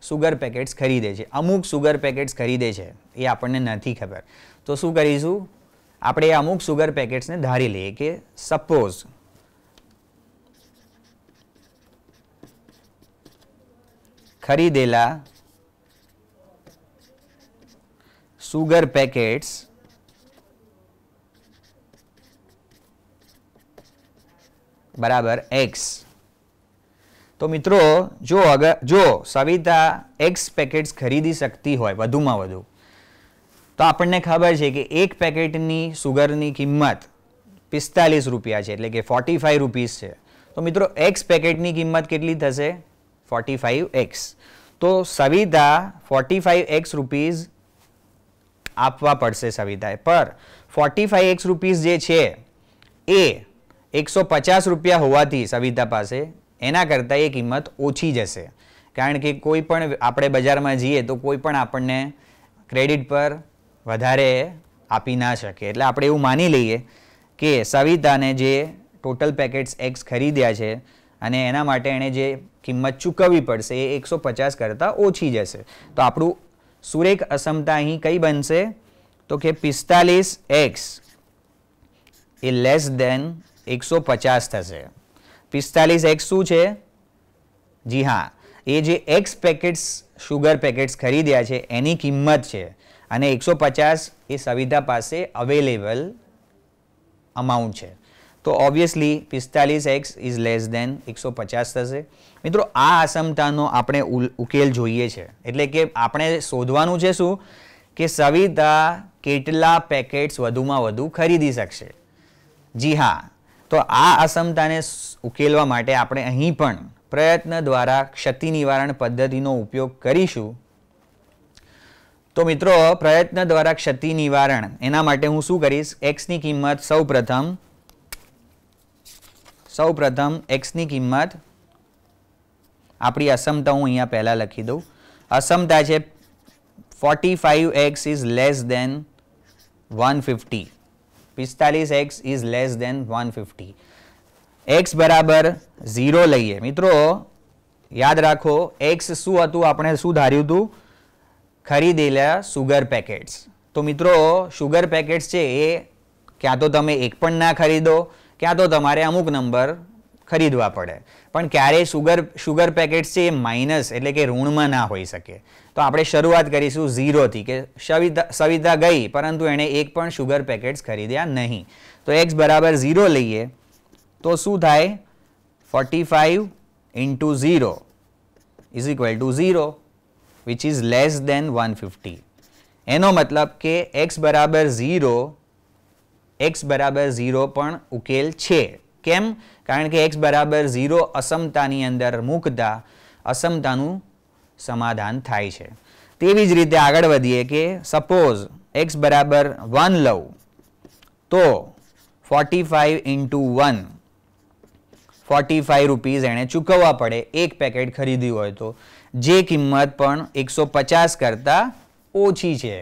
સુગર પેકેટ્સ ખરીદે છે અમુક સુગર પેકેટ્સ ખરીદે છે એ આપણને નથી ખબર તો શું કરીશું આપણે અમુક સુગર પેકેટ્સને ધારી લઈએ કે સપોઝ ખરીદેલા સુગર પેકેટ્સ બરાબર એક્સ તો મિત્રો જો અગર જો સવિતા એક્સ પેકેટ્સ ખરીદી શકતી હોય વધુમાં વધુ તો આપણને ખબર છે કે એક પેકેટની સુગરની કિંમત પિસ્તાલીસ રૂપિયા છે એટલે કે ફોર્ટી ફાઈવ રૂપીસ છે તો મિત્રો એક્સ પેકેટની કિંમત કેટલી થશે ફોર્ટી ફાઈવ એક્સ તો Savita forty five x rupees આપવા પડશે સવિતાએ પર ફોર્ટી ફાઈવ એક્સ રૂપીઝ જે છે એ એકસો પચાસ રૂપિયા હોવાથી સવિતા પાસે એના કરતાં એ કિંમત ઓછી જશે કારણ કે કોઈ પણ આપણે બજારમાં જઈએ તો કોઈ પણ આપણને ક્રેડિટ પર વધારે આપી ના શકે એટલે આપણે એવું માની લઈએ કે સવિતાને જે ટોટલ પેકેટ્સ એક્સ ખરીદ્યા છે અને એના માટે એણે જે કિંમત ચૂકવવી પડશે એ એકસો પચાસ કરતાં ઓછી જશે તો આપણું સુરેખ અસમતા અહીં કઈ બનશે તો કે પિસ્તાલીસ એક્સ એ લેસ દેન એકસો પચાસ થશે પિસ્તાલીસ એક્સ શું છે જી હા એ જે એક્સ પેકેટ્સ શુગર પેકેટ્સ ખરીદ્યા છે એની કિંમત છે અને એકસો પચાસ એ સવિતા પાસે અવેલેબલ અમાઉન્ટ છે તો ઓબ્વિયસલી પિસ્તાલીસ એક્સ ઇઝ લેસ દેન એકસો પચાસ થશે મિત્રો આ અસમતાનો આપણે ઉકેલ જોઈએ છે એટલે કે આપણે શોધવાનું છે શું કે સવિતા કેટલા પેકેટ્સ વધુમાં વધુ ખરીદી શકશે જી હા તો આ અસમતાને ઉકેલવા માટે આપણે અહીં પણ પ્રયત્ન દ્વારા ક્ષતિ નિવારણ પદ્ધતિનો ઉપયોગ કરીશું તો મિત્રો પ્રયત્ન દ્વારા ક્ષતિ નિવારણ એના માટે હું શું કરીશ એક્સની કિંમત સૌ પ્રથમ સૌ પ્રથમ એક્સની કિંમત આપણી અસમતા હું અહીંયા પહેલાં લખી દઉં અસમતા છે forty five x is less than one fifty પિસ્તાલીસ x is less than one fifty x બરાબર ઝીરો લઈએ મિત્રો યાદ રાખો એક્સ શું હતું આપણે શું ધાર્યું હતું ખરીદેલા સુગર પેકેટ્સ તો મિત્રો સુગર પેકેટ્સ છે એ ક્યાં તો તમે એક પણ ના ખરીદો ક્યાં તો તમારે અમુક નંબર ખરીદવા પડે પણ ક્યારેય સુગર સુગર પેકેટ્સ છે એ માઇનસ એટલે કે ઋણમાં ના હોઈ શકે તો આપણે શરૂઆત કરીશું ઝીરોથી કે સવિતા સવિતા ગઈ પરંતુ એણે એક પણ શુગર પેકેટ્સ ખરીદ્યા નહીં તો એક્સ બરાબર ઝીરો લઈએ તો શું થાય forty five into zero is equal to zero which is less than one fifty એનો મતલબ કે એક્સ બરાબર ઝીરો એક્સ બરાબર ઝીરો પણ ઉકેલ છે કેમ કારણ કે એક્સ બરાબર ઝીરો અસમતાની અંદર મૂકતા અસમતાનું સમાધાન થાય છે તેવી જ રીતે આગળ વધીએ કે સપોઝ એક્સ બરાબર વન લઉં તો forty five into one forty five rupees એણે ચૂકવવા પડે એક પેકેટ ખરીદ્યું હોય તો જે કિંમત પણ એકસો પચાસ કરતાં ઓછી છે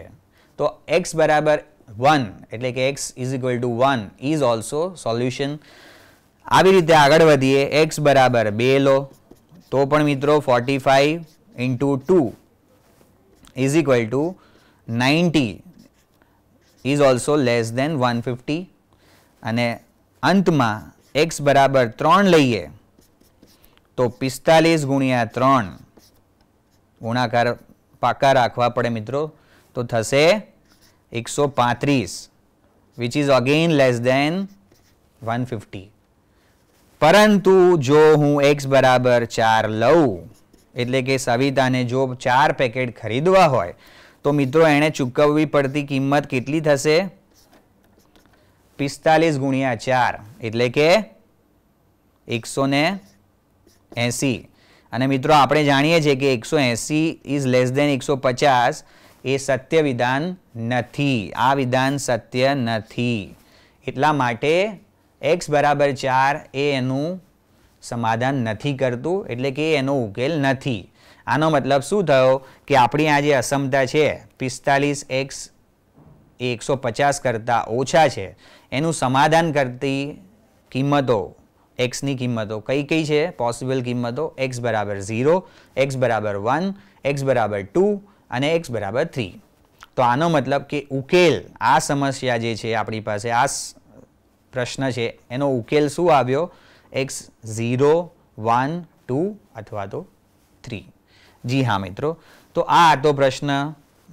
તો એક્સ બરાબર વન એટલે કે x is equal to one is also solution આવી રીતે આગળ વધીએ એક્સ બરાબર બે લો તો પણ મિત્રો forty five into 2 is equal to 90 is also less than 150 અને અંતમાં x બરાબર ત્રણ લઈએ તો પિસ્તાલીસ ગુણ્યા ત્રણ ગુણાકાર પાકા રાખવા પડે મિત્રો તો થશે એકસો પાંત્રીસ which is again less than one fifty પરંતુ જો હું એક્સ બરાબર ચાર લઉં એટલે કે સવિતાને જો ચાર પેકેટ ખરીદવા હોય તો મિત્રો એણે ચૂકવવી પડતી કિંમત કેટલી થશે પિસ્તાલીસ ગુણ્યા ચાર એટલે કે એકસો ને એંસી અને મિત્રો આપણે જાણીએ છીએ કે એકસો એંસી ઇઝ લેસ દેન એકસો પચાસ એ સત્ય વિધાન નથી આ વિધાન સત્ય નથી એટલા માટે એક્સ બરાબર ચાર એ એનું સમાધાન નથી કરતું એટલે કે એનો ઉકેલ નથી આનો મતલબ શું થયો કે આપણી આ જે અસમતા છે પિસ્તાલીસ એક્સ એકસો પચાસ કરતાં ઓછા છે એનું સમાધાન કરતી કિંમતો એક્સની કિંમતો કઈ કઈ છે પોસિબલ કિંમતો એક્સ બરાબર ઝીરો એક્સ બરાબર વન એક્સ બરાબર ટુ અને એક્સ બરાબર થ્રી તો આનો મતલબ કે ઉકેલ આ સમસ્યા જે છે આપણી પાસે આ પ્રશ્ન છે એનો ઉકેલ શું આવ્યો એક્સ ઝીરો વન ટુ અથવા તો થ્રી જી હા મિત્રો તો આ હતો પ્રશ્ન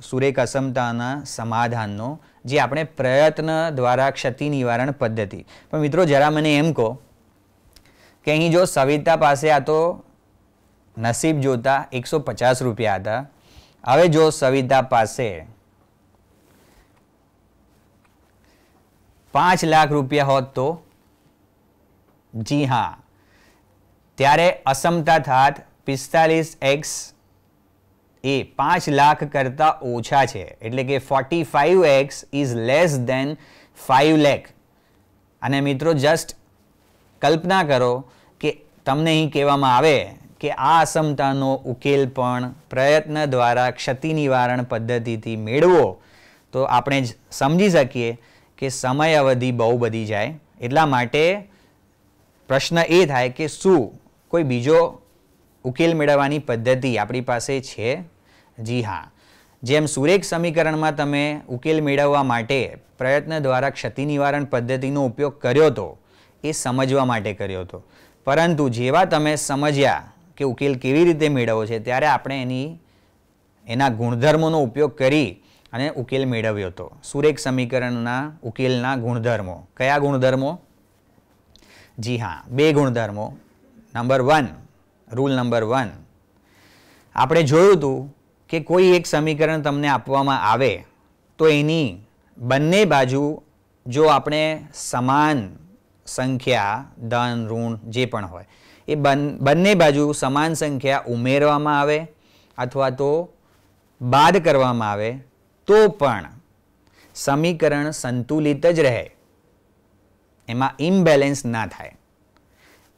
સુરેખ અસમતાના સમાધાનનો જે આપણે પ્રયત્ન દ્વારા ક્ષતિ નિવારણ પદ્ધતિ પણ મિત્રો જરા મને એમ કહો કે અહીં જો સવિતા પાસે આ તો નસીબ જોતા એકસો પચાસ રૂપિયા હતા હવે જો સવિતા પાસે પાંચ લાખ રૂપિયા હોત તો જી હા ત્યારે અસમતા થાત પિસ્તાલીસ એક્સ એ પાંચ લાખ કરતાં ઓછા છે એટલે કે forty five x is less than five લેખ અને મિત્રો જસ્ટ કલ્પના કરો કે તમને અહીં કહેવામાં આવે કે આ અસમતાનો ઉકેલ પણ પ્રયત્ન દ્વારા ક્ષતિ નિવારણ પદ્ધતિથી મેળવો તો આપણે જ સમજી શકીએ કે સમય અવધિ બહુ બધી જાય એટલા માટે પ્રશ્ન એ થાય કે શું કોઈ બીજો ઉકેલ મેળવવાની પદ્ધતિ આપણી પાસે છે જી હા જેમ સુરેખ સમીકરણમાં તમે ઉકેલ મેળવવા માટે પ્રયત્ન દ્વારા ક્ષતિ નિવારણ પદ્ધતિનો ઉપયોગ કર્યો હતો એ સમજવા માટે કર્યો હતો પરંતુ જેવા તમે સમજ્યા કે ઉકેલ કેવી રીતે મેળવવો છે ત્યારે આપણે એની એના ગુણધર્મોનો ઉપયોગ કરી અને ઉકેલ મેળવ્યો હતો સુરેખ સમીકરણના ઉકેલના ગુણધર્મો કયા ગુણધર્મો જી હા બે ગુણધર્મો number one rule number one આપણે જોયું હતું કે કોઈ એક સમીકરણ તમને આપવામાં આવે તો એની બંને બાજુ જો આપણે સમાન સંખ્યા ધન ઋણ જે પણ હોય એ બંને બાજુ સમાન સંખ્યા ઉમેરવામાં આવે અથવા તો બાદ કરવામાં આવે તો પણ સમીકરણ સંતુલિત જ રહે એમાં ઇમ્બેલેન્સ ના થાય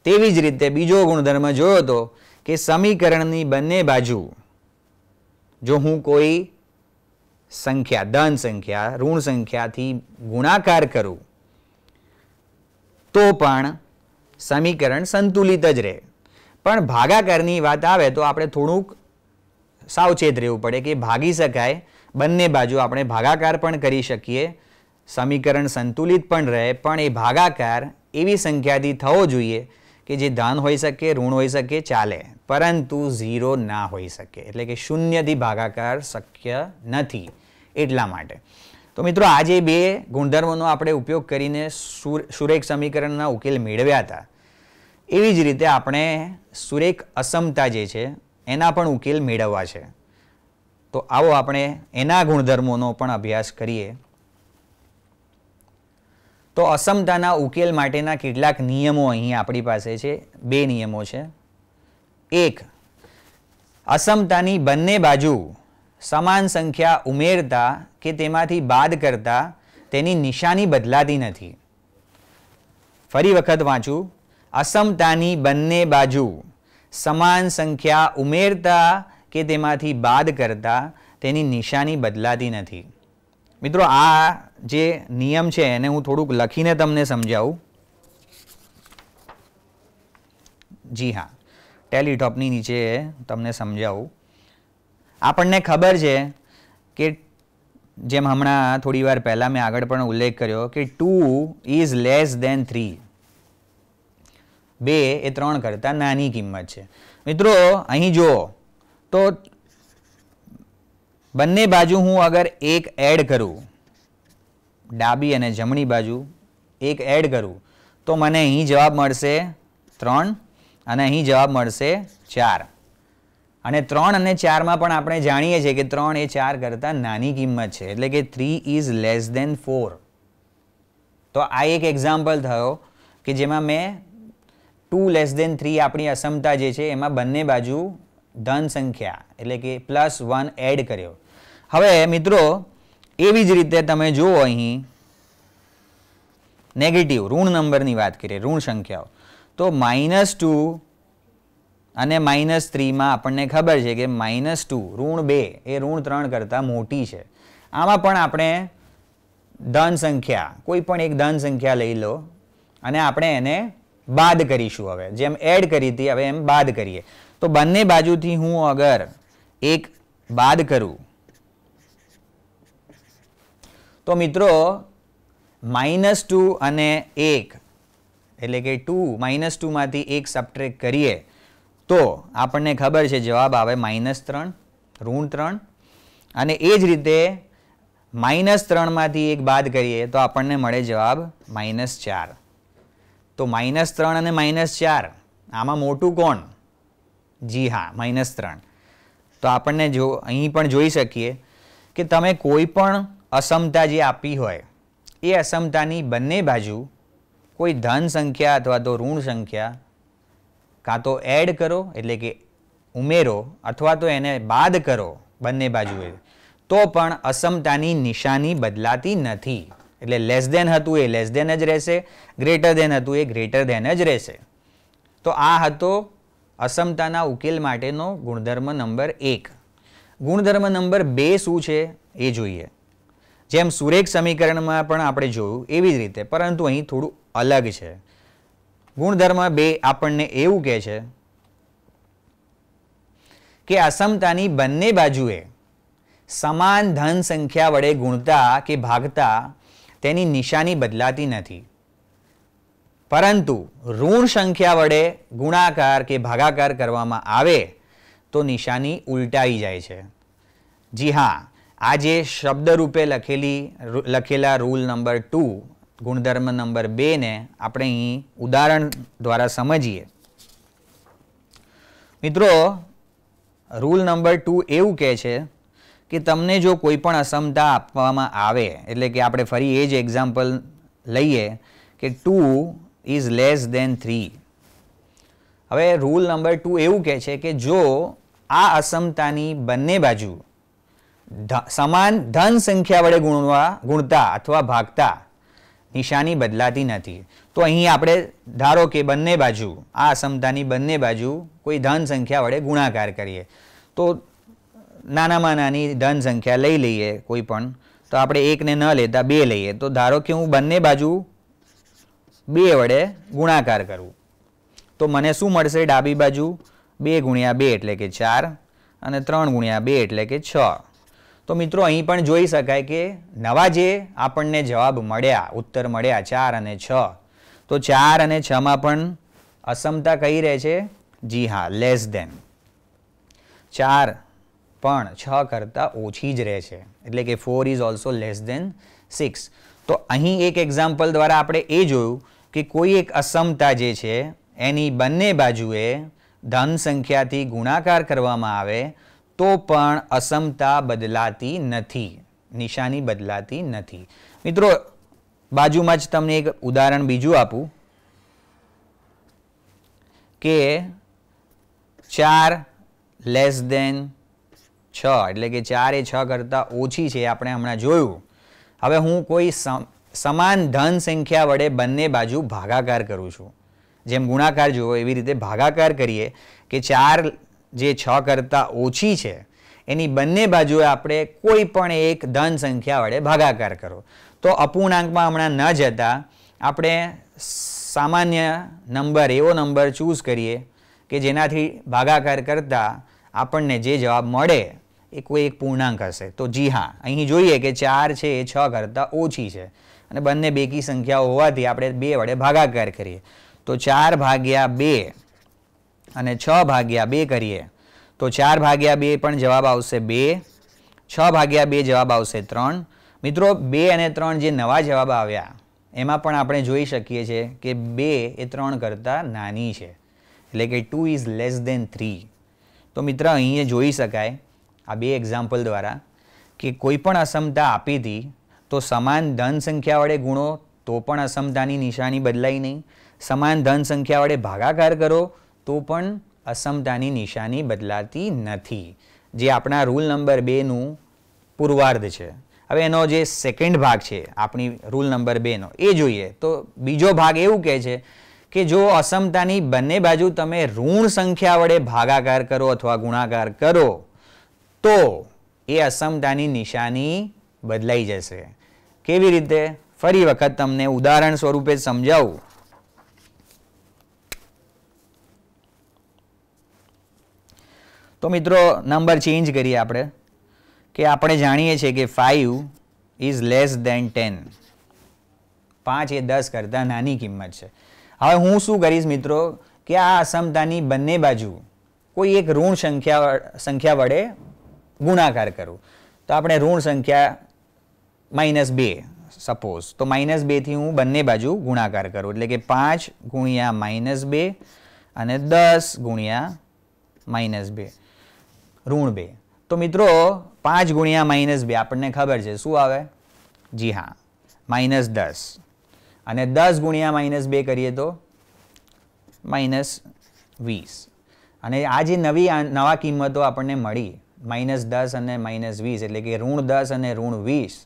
તેવી જ રીતે બીજો ગુણધર્મ જોયો હતો કે સમીકરણની બંને બાજુ જો હું કોઈ સંખ્યા ધન સંખ્યા ઋણ સંખ્યાથી ગુણાકાર કરું તો પણ સમીકરણ સંતુલિત જ રહે પણ ભાગાકારની વાત આવે તો આપણે થોડુંક સાવચેત રહેવું પડે કે ભાગી શકાય બંને બાજુ આપણે ભાગાકાર પણ કરી શકીએ સમીકરણ સંતુલિત પણ રહે પણ એ ભાગાકાર એવી સંખ્યાથી થવો જોઈએ કે જે ધન હોઈ શકે ઋણ હોઈ શકે ચાલે પરંતુ ઝીરો ના હોઈ શકે એટલે કે શૂન્યથી ભાગાકાર શક્ય નથી એટલા માટે તો મિત્રો આજે બે ગુણધર્મોનો આપણે ઉપયોગ કરીને સુરેખ સમીકરણના ઉકેલ મેળવ્યા હતા એવી જ રીતે આપણે સુરેખ અસમતા જે છે એના પણ ઉકેલ મેળવવા છે તો આવો આપણે એના ગુણધર્મોનો પણ અભ્યાસ કરીએ તો અસમતાના ઉકેલ માટેના કેટલાક નિયમો અહીં આપણી પાસે છે બે નિયમો છે એક અસમતાની બંને બાજુ સમાન સંખ્યા ઉમેરતા કે તેમાંથી બાદ કરતા તેની નિશાની બદલાતી નથી ફરી વખત વાંચું અસમતાની બંને બાજુ સમાન સંખ્યા ઉમેરતા કે તેમાંથી બાદ કરતા તેની નિશાની બદલાતી નથી મિત્રો આ જે નિયમ છે એને હું થોડુંક લખીને તમને સમજાવું જી હા ટેલિટોપની નીચે તમને સમજાવું આપણને ખબર છે કે જેમ હમણાં થોડી વાર પહેલાં મેં આગળ પણ ઉલ્લેખ કર્યો કે two is less than three બે એ ત્રણ કરતાં નાની કિંમત છે મિત્રો અહીં જુઓ તો બંને બાજુ હું અગર એક એડ કરું ડાબી અને જમણી બાજુ એક એડ કરું તો મને અહીં જવાબ મળશે ત્રણ અને અહીં જવાબ મળશે ચાર અને ત્રણ અને ચારમાં પણ આપણે જાણીએ છીએ કે ત્રણ એ ચાર કરતાં નાની કિંમત છે એટલે કે three is less than four તો આ એક એક્ઝામ્પલ થયો કે જેમાં મેં ટુ લેસ દેન થ્રી આપણી અસમતા જે છે એમાં બંને બાજુ ધન સંખ્યા એટલે કે પ્લસ વન એડ કર્યો હવે મિત્રો એવી જ રીતે તમે જુઓ અહીં નેગેટિવ ઋણ નંબરની વાત કરીએ ઋણ સંખ્યાઓ તો માઇનસ ટુ અને માઇનસ થ્રીમાં આપણને ખબર છે કે માઇનસ ટુ ઋણ બે એ ઋણ ત્રણ કરતાં મોટી છે આમાં પણ આપણે ધન સંખ્યા કોઈ પણ એક ધન સંખ્યા લઈ લો અને આપણે એને બાદ કરીશું હવે જેમ એડ કરી હતી હવે એમ બાદ કરીએ તો બંને બાજુથી હું અગર એક બાદ કરું તો મિત્રો માઇનસ ટુ અને એક એટલે કે ટુ માઇનસ ટુમાંથી એક સબટ્રેક કરીએ તો આપણને ખબર છે જવાબ આવે માઇનસ ત્રણ ઋણ ત્રણ અને એ જ રીતે માઇનસ ત્રણમાંથી એક બાદ કરીએ તો આપણને મળે જવાબ માઇનસ ચાર તો માઇનસ ત્રણ અને માઇનસ ચાર આમાં મોટું કોણ જી હા માઇનસ ત્રણ તો આપણને જો અહીં પણ જોઈ શકીએ કે તમે કોઈ પણ અસમતા જે આપી હોય એ અસમતાની બંને બાજુ કોઈ ધન સંખ્યા અથવા તો ઋણ સંખ્યા કાં તો એડ કરો એટલે કે ઉમેરો અથવા તો એને બાદ કરો બંને બાજુએ તો પણ અસમતાની નિશાની બદલાતી નથી એટલે લેસ દેન હતું એ લેસ દેન જ રહેશે ગ્રેટર દેન હતું એ ગ્રેટર દેન જ રહેશે તો આ હતો અસમતાના ઉકેલ માટેનો ગુણધર્મ નંબર એક ગુણધર્મ નંબર બે શું છે એ જોઈએ જેમ સુરેખ સમીકરણમાં પણ આપણે જોયું એવી જ રીતે પરંતુ અહીં થોડું અલગ છે ગુણધર્મ બે આપણને એવું કહે છે કે અસમતાની બંને બાજુએ સમાન ધન સંખ્યા વડે ગુણતા કે ભાગતા તેની નિશાની બદલાતી નથી પરંતુ ઋણ સંખ્યા વડે ગુણાકાર કે ભાગાકાર કરવામાં આવે તો નિશાની ઉલટાઈ જાય છે જી હા આજે શબ્દરૂપે લખેલી લખેલા રૂલ નંબર ટુ ગુણધર્મ નંબર બેને આપણે અહીં ઉદાહરણ દ્વારા સમજીએ મિત્રો રૂલ નંબર ટુ એવું કહે છે કે તમને જો કોઈ પણ અસમતા આપવામાં આવે એટલે કે આપણે ફરી એ જ એક્ઝામ્પલ લઈએ કે two is less than three હવે રૂલ નંબર ટુ એવું કહે છે કે જો આ અસમતાની બંને બાજુ સમાન ધન સંખ્યા વડે ગુણવા ગુણતા અથવા ભાગતા નિશાની બદલાતી નથી તો અહીં આપણે ધારો કે બંને બાજુ આ અસમતાની બંને બાજુ કોઈ ધન સંખ્યા વડે ગુણાકાર કરીએ તો નાનામાં નાની ધન સંખ્યા લઈ લઈએ કોઈ પણ તો આપણે એકને ન લેતા બે લઈએ તો ધારો કે હું બંને બાજુ બે વડે ગુણાકાર કરવું તો મને શું મળશે ડાબી બાજુ બે ગુણ્યા બે એટલે કે ચાર અને ત્રણ ગુણ્યા બે એટલે કે છ તો મિત્રો અહીં પણ જોઈ શકાય કે નવા જે આપણને જવાબ મળ્યા ઉત્તર મળ્યા ચાર અને છ તો ચાર અને છમાં પણ અસમતા કઈ રહે છે જી હા લેસ દેન ચાર પણ છ કરતાં ઓછી જ રહે છે એટલે કે four is also less than six તો અહીં એક એક્ઝામ્પલ દ્વારા આપણે એ જોયું કે કોઈ એક અસમતા જે છે એની બંને બાજુએ ધન સંખ્યાથી ગુણાકાર કરવામાં આવે તો પણ અસમતા બદલાતી નથી નિશાની બદલાતી નથી મિત્રો બાજુમાં જ તમને એક ઉદાહરણ બીજું આપું કે ચાર લેસ દેન છ એટલે કે ચાર એ છ કરતાં ઓછી છે આપણે હમણાં જોયું હવે હું કોઈ સમાન ધન સંખ્યા વડે બંને બાજુ ભાગાકાર કરું છું જેમ ગુણાકાર જુઓ એવી રીતે ભાગાકાર કરીએ કે ચાર જે છ કરતાં ઓછી છે એની બંને બાજુએ આપણે કોઈ પણ એક ધન સંખ્યા વડે ભાગાકાર કરો તો અપૂર્ણાંકમાં હમણાં ન જતાં આપણે સામાન્ય નંબર એવો નંબર ચૂઝ કરીએ કે જેનાથી ભાગાકાર કરતાં આપણને જે જવાબ મળે એ કોઈ એક પૂર્ણાંક હશે તો જી હા અહીં જોઈએ કે ચાર છે એ છ કરતાં ઓછી છે અને બંને બેકી સંખ્યાઓ હોવાથી આપણે બે વડે ભાગાકાર કરીએ તો ચાર ભાગ્યા બે અને છ ભાગ્યા બે કરીએ તો ચાર ભાગ્યા બે પણ જવાબ આવશે બે છ ભાગ્યા બે જવાબ આવશે ત્રણ મિત્રો બે અને ત્રણ જે નવા જવાબ આવ્યા એમાં પણ આપણે જોઈ શકીએ છીએ કે બે એ ત્રણ કરતાં નાની છે એટલે કે two is less than three તો મિત્ર અહીંયા જોઈ શકાય આ બે એક્ઝામ્પલ દ્વારા કે કોઈ પણ અસમતા આપી હતી તો સમાન ધન સંખ્યા વડે ગુણો તો પણ અસમતાની નિશાની બદલાઈ નહીં સમાન ધન સંખ્યા વડે ભાગાકાર કરો તો પણ અસમતાની નિશાની બદલાતી નથી જે આપણા રૂલ નંબર બેનું પૂર્વાર્ધ છે હવે એનો જે સેકન્ડ ભાગ છે આપણી રૂલ નંબર બેનો એ જોઈએ તો બીજો ભાગ એવું કહે છે કે જો અસમતાની બંને બાજુ તમે ઋણ સંખ્યા વડે ભાગાકાર કરો અથવા ગુણાકાર કરો તો એ અસમતાની નિશાની બદલાઈ જશે કેવી રીતે ફરી વખત તમને ઉદાહરણ સ્વરૂપે સમજાવું તો મિત્રો નંબર ચેન્જ કરીએ આપણે કે આપણે જાણીએ છીએ કે five is less than ten પાંચ એ દસ કરતાં નાની કિંમત છે હવે હું શું કરીશ મિત્રો કે આ અસમતાની બંને બાજુ કોઈ એક ઋણ સંખ્યા સંખ્યા વડે ગુણાકાર કરું તો આપણે ઋણ સંખ્યા માઇનસ બે સપોઝ તો માઇનસ બેથી હું બંને બાજુ ગુણાકાર કરું એટલે કે પાંચ ગુણ્યા માઇનસ બે અને દસ ગુણ્યા માઇનસ બે ઋણ બે તો મિત્રો પાંચ ગુણ્યા માઇનસ બે આપણને ખબર છે શું આવે જી હા માઇનસ દસ અને દસ ગુણ્યા માઇનસ બે કરીએ તો માઇનસ વીસ અને આ જે નવી નવા કિંમતો આપણને મળી માઇનસ દસ અને માઇનસ વીસ એટલે કે ઋણ દસ અને ઋણ વીસ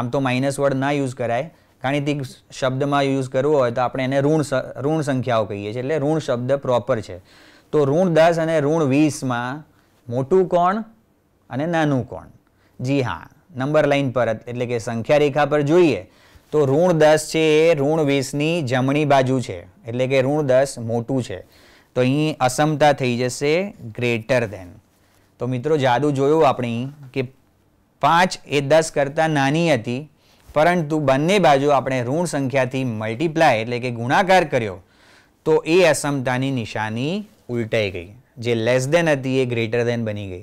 આમ તો માઇનસ વર્ડ ના યુઝ કરાય ગાણિતિક શબ્દમાં યુઝ કરવો હોય તો આપણે એને ઋણ ઋણ સંખ્યાઓ કહીએ છીએ એટલે ઋણ શબ્દ પ્રોપર છે તો ઋણ દસ અને ઋણ વીસમાં મોટું કોણ અને નાનું કોણ જી હા નંબર લાઇન પર એટલે કે સંખ્યા રેખા પર જોઈએ તો ઋણ દસ છે એ ઋણ વીસની જમણી બાજુ છે એટલે કે ઋણ દસ મોટું છે તો અહીં અસમતા થઈ જશે ગ્રેટર ધેન તો મિત્રો જાદુ જોયું આપણે કે પાંચ એ દસ કરતાં નાની હતી પરંતુ બંને બાજુ આપણે ઋણ સંખ્યાથી મલ્ટીપ્લાય એટલે કે ગુણાકાર કર્યો તો એ અસમતાની નિશાની ઉલટાઈ ગઈ જે લેસ દેન હતી એ ગ્રેટર દેન બની ગઈ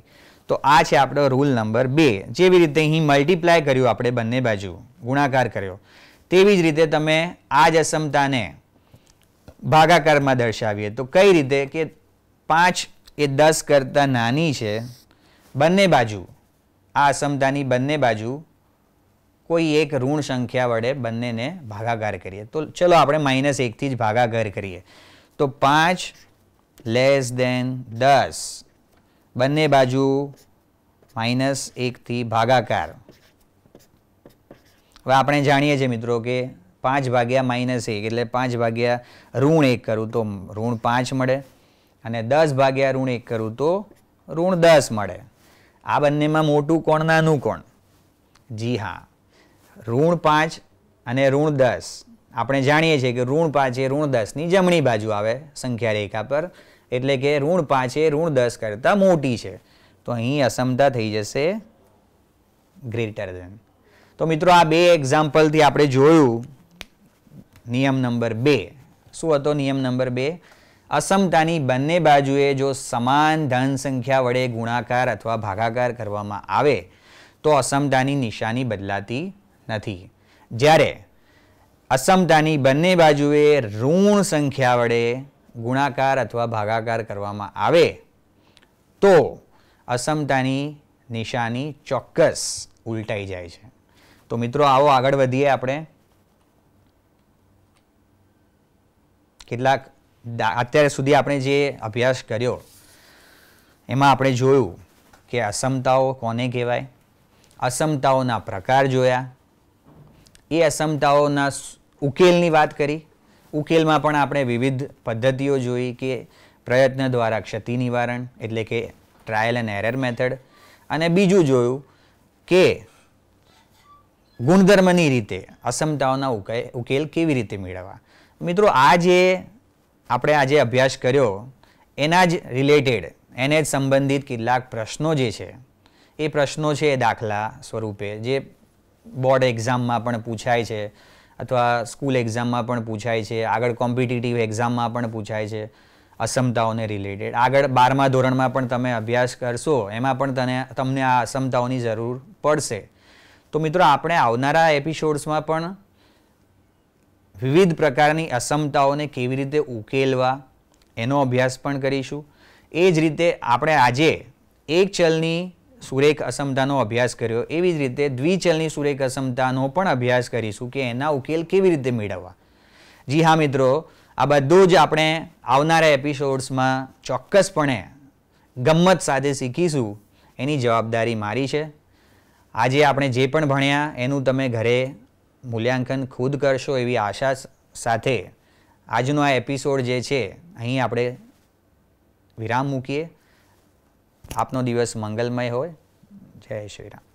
તો આ છે આપણો રૂલ નંબર બે જેવી રીતે અહીં મલ્ટીપ્લાય કર્યું આપણે બંને બાજુ ગુણાકાર કર્યો તેવી જ રીતે તમે આ જ અસમતાને ભાગાકારમાં દર્શાવીએ તો કઈ રીતે કે પાંચ એ દસ કરતાં નાની છે બંને બાજુ આ અસમતાની બંને બાજુ કોઈ એક ઋણ સંખ્યા વડે બંનેને ભાગાકાર કરીએ તો ચલો આપણે માઇનસ એકથી જ ભાગાકાર કરીએ તો પાંચ લેસ દેન દસ બંને બાજુ માઇનસ એકથી ભાગાકાર હવે આપણે જાણીએ છીએ મિત્રો કે પાંચ ભાગ્યા માઇનસ એક એટલે પાંચ ભાગ્યા ઋણ એક કરું તો ઋણ પાંચ મળે અને દસ ભાગ્યા ઋણ એક કરું તો ઋણ દસ મળે આ બંનેમાં મોટું કોણ નાનું કોણ જી હા ઋણ પાંચ અને ઋણ દસ આપણે જાણીએ છીએ કે ઋણ પાંચ એ ઋણ દસની જમણી બાજુ આવે સંખ્યા રેખા પર એટલે કે ઋણ પાંચ એ ઋણ દસ કરતાં મોટી છે તો અહીં અસમતા થઈ જશે ગ્રેટર દેન તો મિત્રો આ બે એક્ઝામ્પલથી આપણે જોયું નિયમ નંબર બે શું હતો નિયમ નંબર બે અસમતાની બંને બાજુએ જો સમાન ધન સંખ્યા વડે ગુણાકાર અથવા ભાગાકાર કરવામાં આવે તો અસમતાની નિશાની બદલાતી નથી જ્યારે અસમતાની બંને બાજુએ ઋણ સંખ્યા વડે ગુણાકાર અથવા ભાગાકાર કરવામાં આવે તો અસમતાની નિશાની ચોક્કસ ઉલટાઈ જાય છે તો મિત્રો આવો આગળ વધીએ આપણે કેટલાક અત્યારે સુધી આપણે જે અભ્યાસ કર્યો એમાં આપણે જોયું કે અસમતાઓ કોને કહેવાય અસમતાઓના પ્રકાર જોયા એ અસમતાઓના ઉકેલની વાત કરી ઉકેલમાં પણ આપણે વિવિધ પદ્ધતિઓ જોઈ કે પ્રયત્ન દ્વારા ક્ષતિ નિવારણ એટલે કે ટ્રાયલ એન્ડ એરર મેથડ અને બીજું જોયું કે ગુણધર્મની રીતે અસમતાઓના ઉકેલ કેવી રીતે મેળવવા મિત્રો આ જે આપણે આજે અભ્યાસ કર્યો એના જ રિલેટેડ એને જ સંબંધિત કેટલાક પ્રશ્નો જે છે એ પ્રશ્નો છે દાખલા સ્વરૂપે જે બોર્ડ એક્ઝામમાં પણ પૂછાય છે અથવા સ્કૂલ એક્ઝામમાં પણ પૂછાય છે આગળ કોમ્પિટિટિવ એક્ઝામમાં પણ પૂછાય છે અસમતાઓને રિલેટેડ આગળ બારમા ધોરણમાં પણ તમે અભ્યાસ કરશો એમાં પણ તને તમને આ અસમતાઓની જરૂર પડશે તો મિત્રો આપણે આવનારા એપિસોડ્સમાં પણ વિવિધ પ્રકારની અસમતાઓને કેવી રીતે ઉકેલવા એનો અભ્યાસ પણ કરીશું એ જ રીતે આપણે આજે એક ચલની સુરેખ અસમતાનો અભ્યાસ કર્યો એવી જ રીતે દ્વિચલની સુરેખ અસમતાનો પણ અભ્યાસ કરીશું કે એના ઉકેલ કેવી રીતે મેળવવા જી હા મિત્રો આ બધું જ આપણે આવનારા એપિસોડ્સમાં ચોક્કસપણે ગમ્મત સાથે શીખીશું એની જવાબદારી મારી છે આજે આપણે જે પણ ભણ્યા એનું તમે ઘરે મૂલ્યાંકન ખુદ કરશો એવી આશા સાથે આજનો આ એપિસોડ જે છે અહીં આપણે વિરામ મૂકીએ આપનો દિવસ મંગલમય હોય જય શ્રી રામ